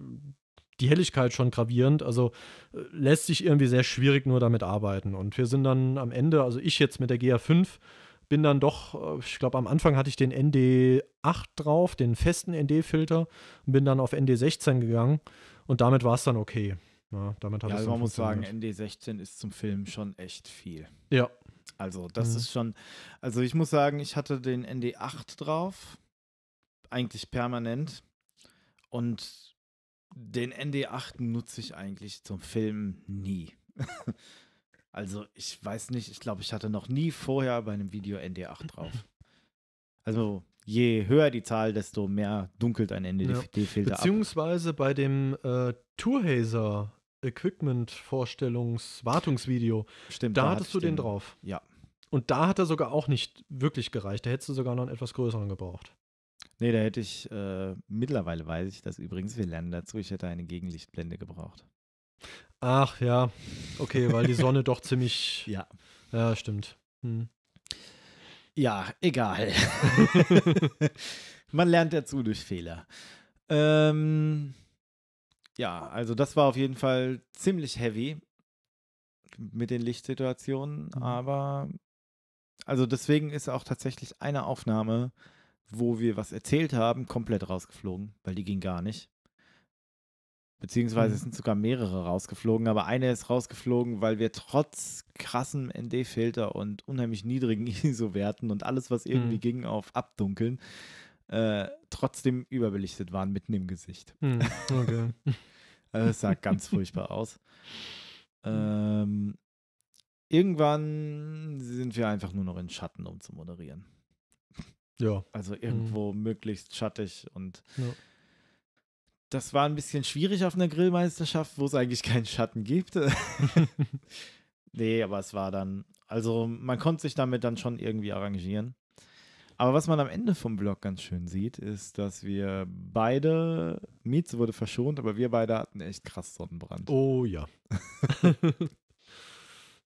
die Helligkeit schon gravierend. Also äh, lässt sich irgendwie sehr schwierig nur damit arbeiten. Und wir sind dann am Ende, also ich jetzt mit der GA5, bin dann doch, äh, ich glaube, am Anfang hatte ich den ND8 drauf, den festen ND-Filter, und bin dann auf ND16 gegangen und damit war es dann okay. Ja, damit ja, also man muss sagen, ND16 ist zum Film schon echt viel. Ja, also, das mhm. ist schon. Also, ich muss sagen, ich hatte den ND8 drauf. Eigentlich permanent. Und den ND8 nutze ich eigentlich zum Filmen nie. also, ich weiß nicht, ich glaube, ich hatte noch nie vorher bei einem Video ND8 drauf. Also, je höher die Zahl, desto mehr dunkelt ein ND-Filter ja. ab. Beziehungsweise bei dem äh, Tourhazer Equipment-Vorstellungs-Wartungsvideo, da, da hattest du den drauf. Ja, und da hat er sogar auch nicht wirklich gereicht. Da hättest du sogar noch einen etwas größeren gebraucht. Nee, da hätte ich, äh, mittlerweile weiß ich das übrigens, wir lernen dazu, ich hätte eine Gegenlichtblende gebraucht. Ach ja, okay, weil die Sonne doch ziemlich. Ja. Ja, stimmt. Hm. Ja, egal. Man lernt dazu durch Fehler. Ähm, ja, also das war auf jeden Fall ziemlich heavy mit den Lichtsituationen, mhm. aber also deswegen ist auch tatsächlich eine Aufnahme, wo wir was erzählt haben, komplett rausgeflogen, weil die ging gar nicht. Beziehungsweise mhm. sind sogar mehrere rausgeflogen, aber eine ist rausgeflogen, weil wir trotz krassem ND-Filter und unheimlich niedrigen ISO-Werten und alles, was irgendwie mhm. ging, auf Abdunkeln, äh, trotzdem überbelichtet waren, mitten im Gesicht. Mhm. Okay. das also sah ganz furchtbar aus. Mhm. Ähm, irgendwann sind wir einfach nur noch in Schatten, um zu moderieren. Ja. Also mhm. irgendwo mhm. möglichst schattig und ja. das war ein bisschen schwierig auf einer Grillmeisterschaft, wo es eigentlich keinen Schatten gibt. nee, aber es war dann, also man konnte sich damit dann schon irgendwie arrangieren. Aber was man am Ende vom Blog ganz schön sieht, ist, dass wir beide, Mietze wurde verschont, aber wir beide hatten echt krass Sonnenbrand. Oh ja.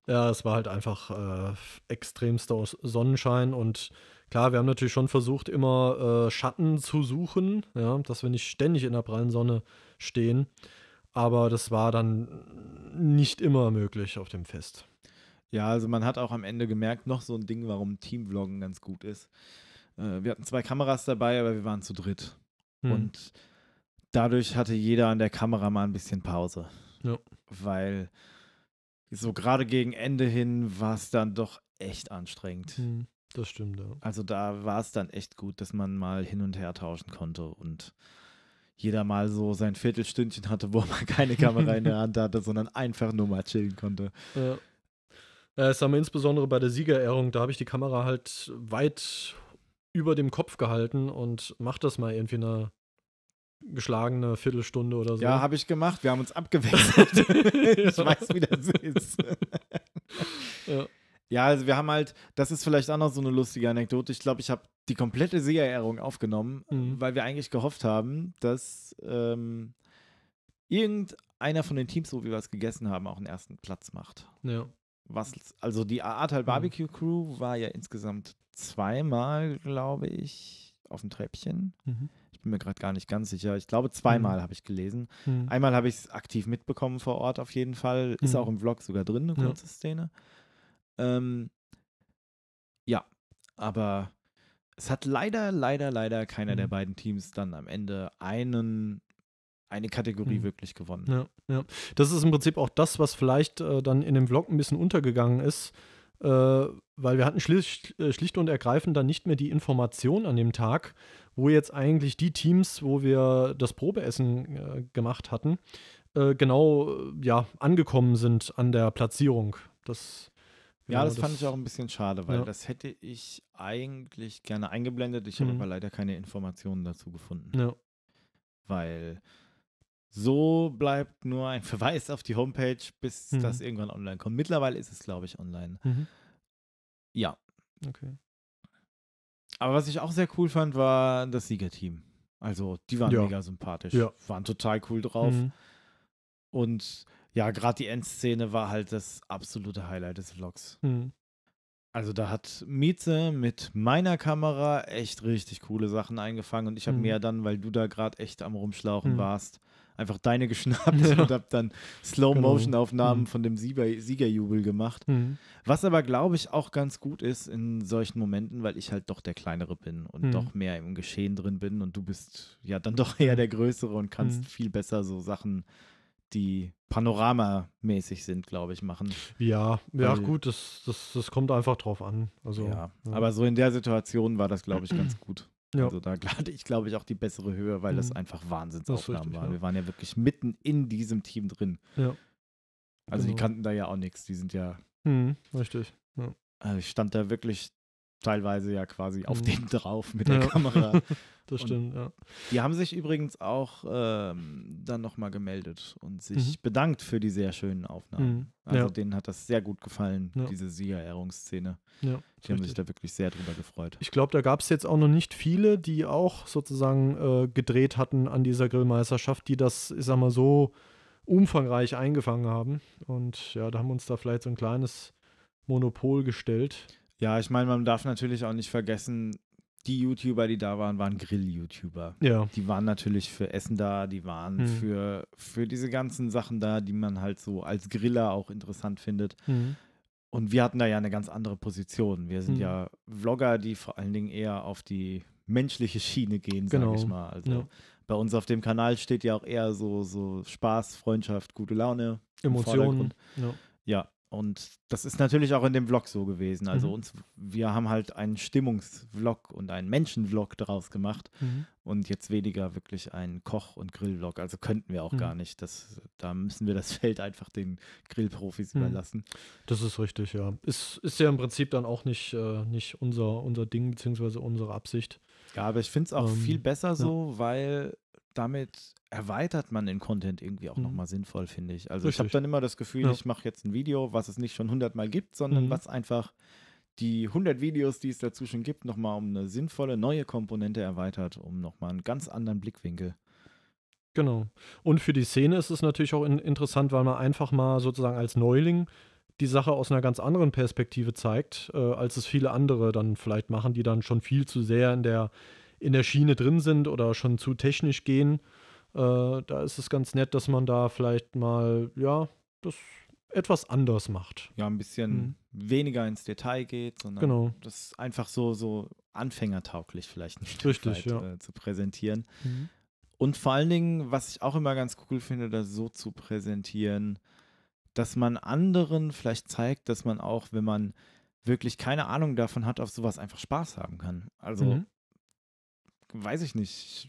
Ja, es war halt einfach äh, extremster Sonnenschein und klar, wir haben natürlich schon versucht, immer äh, Schatten zu suchen, ja, dass wir nicht ständig in der prallen Sonne stehen. Aber das war dann nicht immer möglich auf dem Fest. Ja, also man hat auch am Ende gemerkt, noch so ein Ding, warum Teamvloggen ganz gut ist. Äh, wir hatten zwei Kameras dabei, aber wir waren zu dritt. Hm. Und dadurch hatte jeder an der Kamera mal ein bisschen Pause. Ja. Weil so gerade gegen Ende hin war es dann doch echt anstrengend. Mhm, das stimmt, ja. Also da war es dann echt gut, dass man mal hin und her tauschen konnte und jeder mal so sein Viertelstündchen hatte, wo man keine Kamera in der Hand hatte, sondern einfach nur mal chillen konnte. Ja. Das haben wir insbesondere bei der Siegerehrung, da habe ich die Kamera halt weit über dem Kopf gehalten und mach das mal irgendwie eine geschlagene Viertelstunde oder so. Ja, habe ich gemacht. Wir haben uns abgewechselt. ich weiß, wie das ist. ja. ja. also wir haben halt, das ist vielleicht auch noch so eine lustige Anekdote. Ich glaube, ich habe die komplette Seherehrung aufgenommen, mhm. weil wir eigentlich gehofft haben, dass ähm, irgendeiner von den Teams, wo wir was gegessen haben, auch einen ersten Platz macht. Ja. Was, also die Ahrtal halt mhm. Barbecue Crew war ja insgesamt zweimal, glaube ich, auf dem Treppchen. Mhm bin mir gerade gar nicht ganz sicher. Ich glaube, zweimal mhm. habe ich gelesen. Mhm. Einmal habe ich es aktiv mitbekommen vor Ort auf jeden Fall. Ist hm. auch im Vlog sogar drin, eine kurze ja. Szene. Ähm, ja, aber es hat leider, leider, leider keiner der hm. beiden Teams dann am Ende einen eine Kategorie mhm. wirklich gewonnen. Ja, ja. Das ist im Prinzip auch das, was vielleicht äh, dann in dem Vlog ein bisschen untergegangen ist, äh, weil wir hatten schlicht, äh, schlicht, und ergreifend dann nicht mehr die Information an dem Tag, wo jetzt eigentlich die Teams, wo wir das Probeessen äh, gemacht hatten, äh, genau äh, ja, angekommen sind an der Platzierung. Das, ja, das, genau, das, fand ich auch ein bisschen schade, weil ja. das hätte ich eigentlich gerne eingeblendet. Ich mhm. habe aber leider keine Informationen dazu gefunden. Ja. Weil so bleibt nur ein Verweis auf die Homepage, bis mhm. das irgendwann online kommt. Mittlerweile ist es, glaube ich, online. Mhm. Ja. Okay. Aber was ich auch sehr cool fand, war das Siegerteam. Also, die waren ja. mega sympathisch. Ja. Waren total cool drauf. Mhm. Und ja, gerade die Endszene war halt das absolute Highlight des Vlogs. Mhm. Also, da hat Mieze mit meiner Kamera echt richtig coole Sachen eingefangen. Und ich habe mhm. mir dann, weil du da gerade echt am Rumschlauchen mhm. warst, einfach deine geschnappt ja. und habe dann Slow-Motion-Aufnahmen genau. von dem Sieger Siegerjubel gemacht. Mhm. Was aber, glaube ich, auch ganz gut ist in solchen Momenten, weil ich halt doch der Kleinere bin und mhm. doch mehr im Geschehen drin bin und du bist ja dann doch eher der Größere und kannst mhm. viel besser so Sachen, die panoramamäßig sind, glaube ich, machen. Ja, ja, weil, gut, das, das, das kommt einfach drauf an. Also, ja. ja. aber so in der Situation war das, glaube ich, ganz gut. Ja. Also da hatte ich, glaube ich, auch die bessere Höhe, weil mhm. das einfach Wahnsinnsaufnahmen waren. Ja. Wir waren ja wirklich mitten in diesem Team drin. Ja. Also genau. die kannten da ja auch nichts. Die sind ja. Mhm, richtig. Ja. Also ich stand da wirklich teilweise ja quasi auf mhm. dem drauf mit der ja. Kamera. das und stimmt, ja. Die haben sich übrigens auch ähm, dann nochmal gemeldet und sich mhm. bedankt für die sehr schönen Aufnahmen. Mhm. Also ja. denen hat das sehr gut gefallen, ja. diese Siegerehrungsszene. Ja, die richtig. haben sich da wirklich sehr drüber gefreut. Ich glaube, da gab es jetzt auch noch nicht viele, die auch sozusagen äh, gedreht hatten an dieser Grillmeisterschaft, die das, ich sag mal, so umfangreich eingefangen haben. Und ja, da haben wir uns da vielleicht so ein kleines Monopol gestellt. Ja, ich meine, man darf natürlich auch nicht vergessen, die YouTuber, die da waren, waren Grill-YouTuber. Ja. Die waren natürlich für Essen da, die waren mhm. für, für diese ganzen Sachen da, die man halt so als Griller auch interessant findet. Mhm. Und wir hatten da ja eine ganz andere Position. Wir sind mhm. ja Vlogger, die vor allen Dingen eher auf die menschliche Schiene gehen, genau. sag ich mal. Also ja. bei uns auf dem Kanal steht ja auch eher so, so Spaß, Freundschaft, gute Laune. Emotionen. Ja. ja. Und das ist natürlich auch in dem Vlog so gewesen. Also mhm. uns, wir haben halt einen Stimmungsvlog und einen Menschenvlog daraus gemacht mhm. und jetzt weniger wirklich einen Koch- und Grillvlog. Also könnten wir auch mhm. gar nicht. Das, da müssen wir das Feld einfach den Grillprofis mhm. überlassen. Das ist richtig, ja. Ist, ist ja im Prinzip dann auch nicht, äh, nicht unser, unser Ding beziehungsweise unsere Absicht. Ja, aber ich finde es auch ähm, viel besser so, ja. weil damit erweitert man den Content irgendwie auch mhm. nochmal sinnvoll, finde ich. Also Richtig. ich habe dann immer das Gefühl, ja. ich mache jetzt ein Video, was es nicht schon hundertmal gibt, sondern mhm. was einfach die 100 Videos, die es dazu schon gibt, nochmal um eine sinnvolle neue Komponente erweitert, um nochmal einen ganz anderen Blickwinkel. Genau. Und für die Szene ist es natürlich auch in interessant, weil man einfach mal sozusagen als Neuling die Sache aus einer ganz anderen Perspektive zeigt, äh, als es viele andere dann vielleicht machen, die dann schon viel zu sehr in der in der Schiene drin sind oder schon zu technisch gehen. Äh, da ist es ganz nett, dass man da vielleicht mal, ja, das etwas anders macht. Ja, ein bisschen mhm. weniger ins Detail geht, sondern genau. das einfach so, so anfängertauglich vielleicht nicht Richtig, ja. äh, zu präsentieren. Mhm. Und vor allen Dingen, was ich auch immer ganz cool finde, das so zu präsentieren, dass man anderen vielleicht zeigt, dass man auch, wenn man wirklich keine Ahnung davon hat, auf sowas einfach Spaß haben kann. Also mhm weiß ich nicht,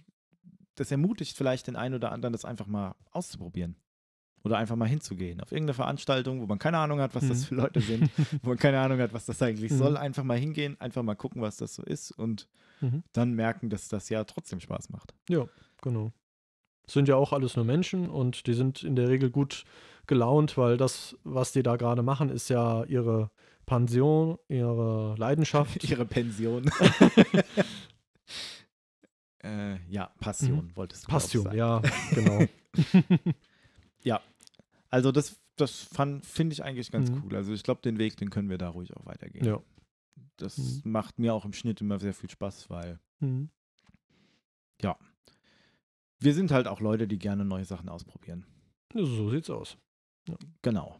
das ermutigt vielleicht den einen oder anderen, das einfach mal auszuprobieren. Oder einfach mal hinzugehen. Auf irgendeine Veranstaltung, wo man keine Ahnung hat, was mhm. das für Leute sind, wo man keine Ahnung hat, was das eigentlich mhm. soll. Einfach mal hingehen, einfach mal gucken, was das so ist und mhm. dann merken, dass das ja trotzdem Spaß macht. Ja, genau. Sind ja auch alles nur Menschen und die sind in der Regel gut gelaunt, weil das, was die da gerade machen, ist ja ihre Pension, ihre Leidenschaft. ihre Pension. Äh, ja, Passion mhm. wolltest du Passion, sagen. ja, genau. ja, also das, das finde ich eigentlich ganz mhm. cool. Also ich glaube, den Weg, den können wir da ruhig auch weitergehen. Ja. Das mhm. macht mir auch im Schnitt immer sehr viel Spaß, weil mhm. ja, wir sind halt auch Leute, die gerne neue Sachen ausprobieren. So sieht's aus. Ja. Genau.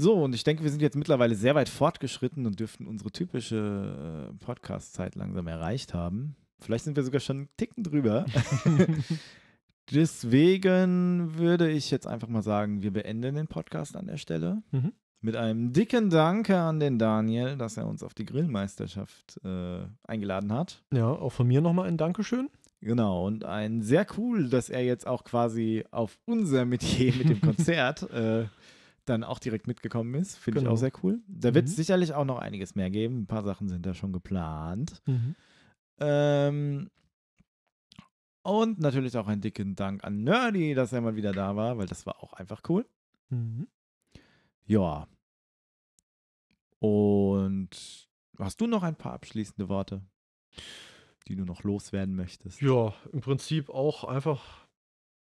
So, und ich denke, wir sind jetzt mittlerweile sehr weit fortgeschritten und dürften unsere typische äh, Podcast-Zeit langsam erreicht haben. Vielleicht sind wir sogar schon einen Ticken drüber. Deswegen würde ich jetzt einfach mal sagen, wir beenden den Podcast an der Stelle. Mhm. Mit einem dicken Danke an den Daniel, dass er uns auf die Grillmeisterschaft äh, eingeladen hat. Ja, auch von mir nochmal ein Dankeschön. Genau, und ein sehr cool, dass er jetzt auch quasi auf unser Metier mit dem Konzert äh, dann auch direkt mitgekommen ist. Finde genau. ich auch genau. sehr cool. Da wird es mhm. sicherlich auch noch einiges mehr geben. Ein paar Sachen sind da schon geplant. Mhm. Ähm, und natürlich auch einen dicken Dank an Nerdy, dass er mal wieder da war, weil das war auch einfach cool. Mhm. Ja. Und hast du noch ein paar abschließende Worte, die du noch loswerden möchtest? Ja, im Prinzip auch einfach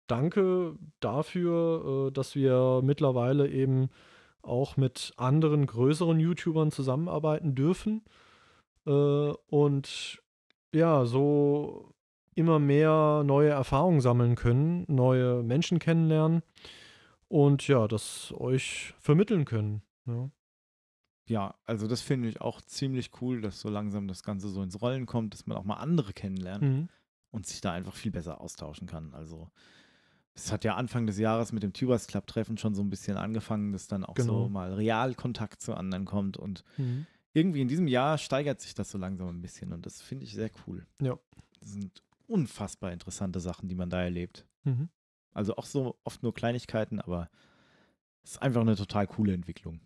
danke dafür, äh, dass wir mittlerweile eben auch mit anderen größeren YouTubern zusammenarbeiten dürfen. Äh, und ja, so immer mehr neue Erfahrungen sammeln können, neue Menschen kennenlernen und ja, das euch vermitteln können. Ja, ja also das finde ich auch ziemlich cool, dass so langsam das Ganze so ins Rollen kommt, dass man auch mal andere kennenlernt mhm. und sich da einfach viel besser austauschen kann. Also es hat ja Anfang des Jahres mit dem Tubers Club Treffen schon so ein bisschen angefangen, dass dann auch genau. so mal Realkontakt zu anderen kommt und mhm irgendwie in diesem Jahr steigert sich das so langsam ein bisschen und das finde ich sehr cool. Ja. Das sind unfassbar interessante Sachen, die man da erlebt. Mhm. Also auch so oft nur Kleinigkeiten, aber es ist einfach eine total coole Entwicklung.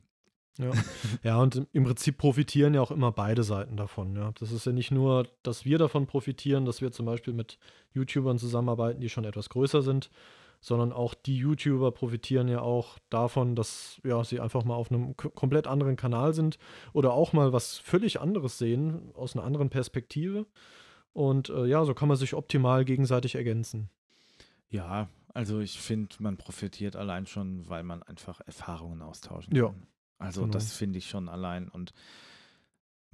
Ja. ja, und im Prinzip profitieren ja auch immer beide Seiten davon. Ja. Das ist ja nicht nur, dass wir davon profitieren, dass wir zum Beispiel mit YouTubern zusammenarbeiten, die schon etwas größer sind, sondern auch die YouTuber profitieren ja auch davon, dass ja, sie einfach mal auf einem komplett anderen Kanal sind oder auch mal was völlig anderes sehen, aus einer anderen Perspektive. Und äh, ja, so kann man sich optimal gegenseitig ergänzen. Ja, also ich finde, man profitiert allein schon, weil man einfach Erfahrungen austauschen kann. Ja. Also genau. das finde ich schon allein und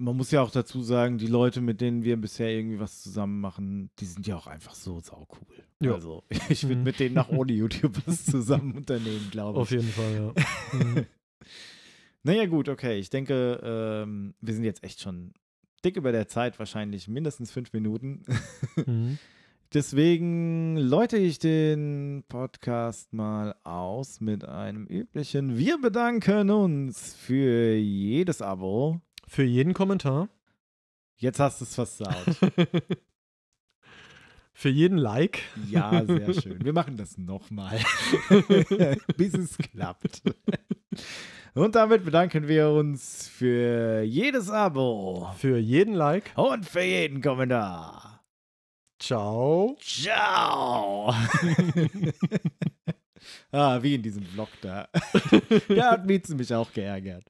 man muss ja auch dazu sagen, die Leute, mit denen wir bisher irgendwie was zusammen machen, die sind ja auch einfach so saucool. Ja. Also ich würde mhm. mit denen nach ohne YouTube was zusammen unternehmen, glaube ich. Auf jeden Fall, ja. Mhm. naja, gut, okay. Ich denke, ähm, wir sind jetzt echt schon dick über der Zeit, wahrscheinlich mindestens fünf Minuten. mhm. Deswegen läute ich den Podcast mal aus mit einem üblichen. Wir bedanken uns für jedes Abo für jeden Kommentar. Jetzt hast du es versaut. Für jeden Like. Ja, sehr schön. Wir machen das nochmal, bis es klappt. Und damit bedanken wir uns für jedes Abo. Für jeden Like. Und für jeden Kommentar. Ciao. Ciao. ah, wie in diesem Vlog da. da hat Mietze mich auch geärgert.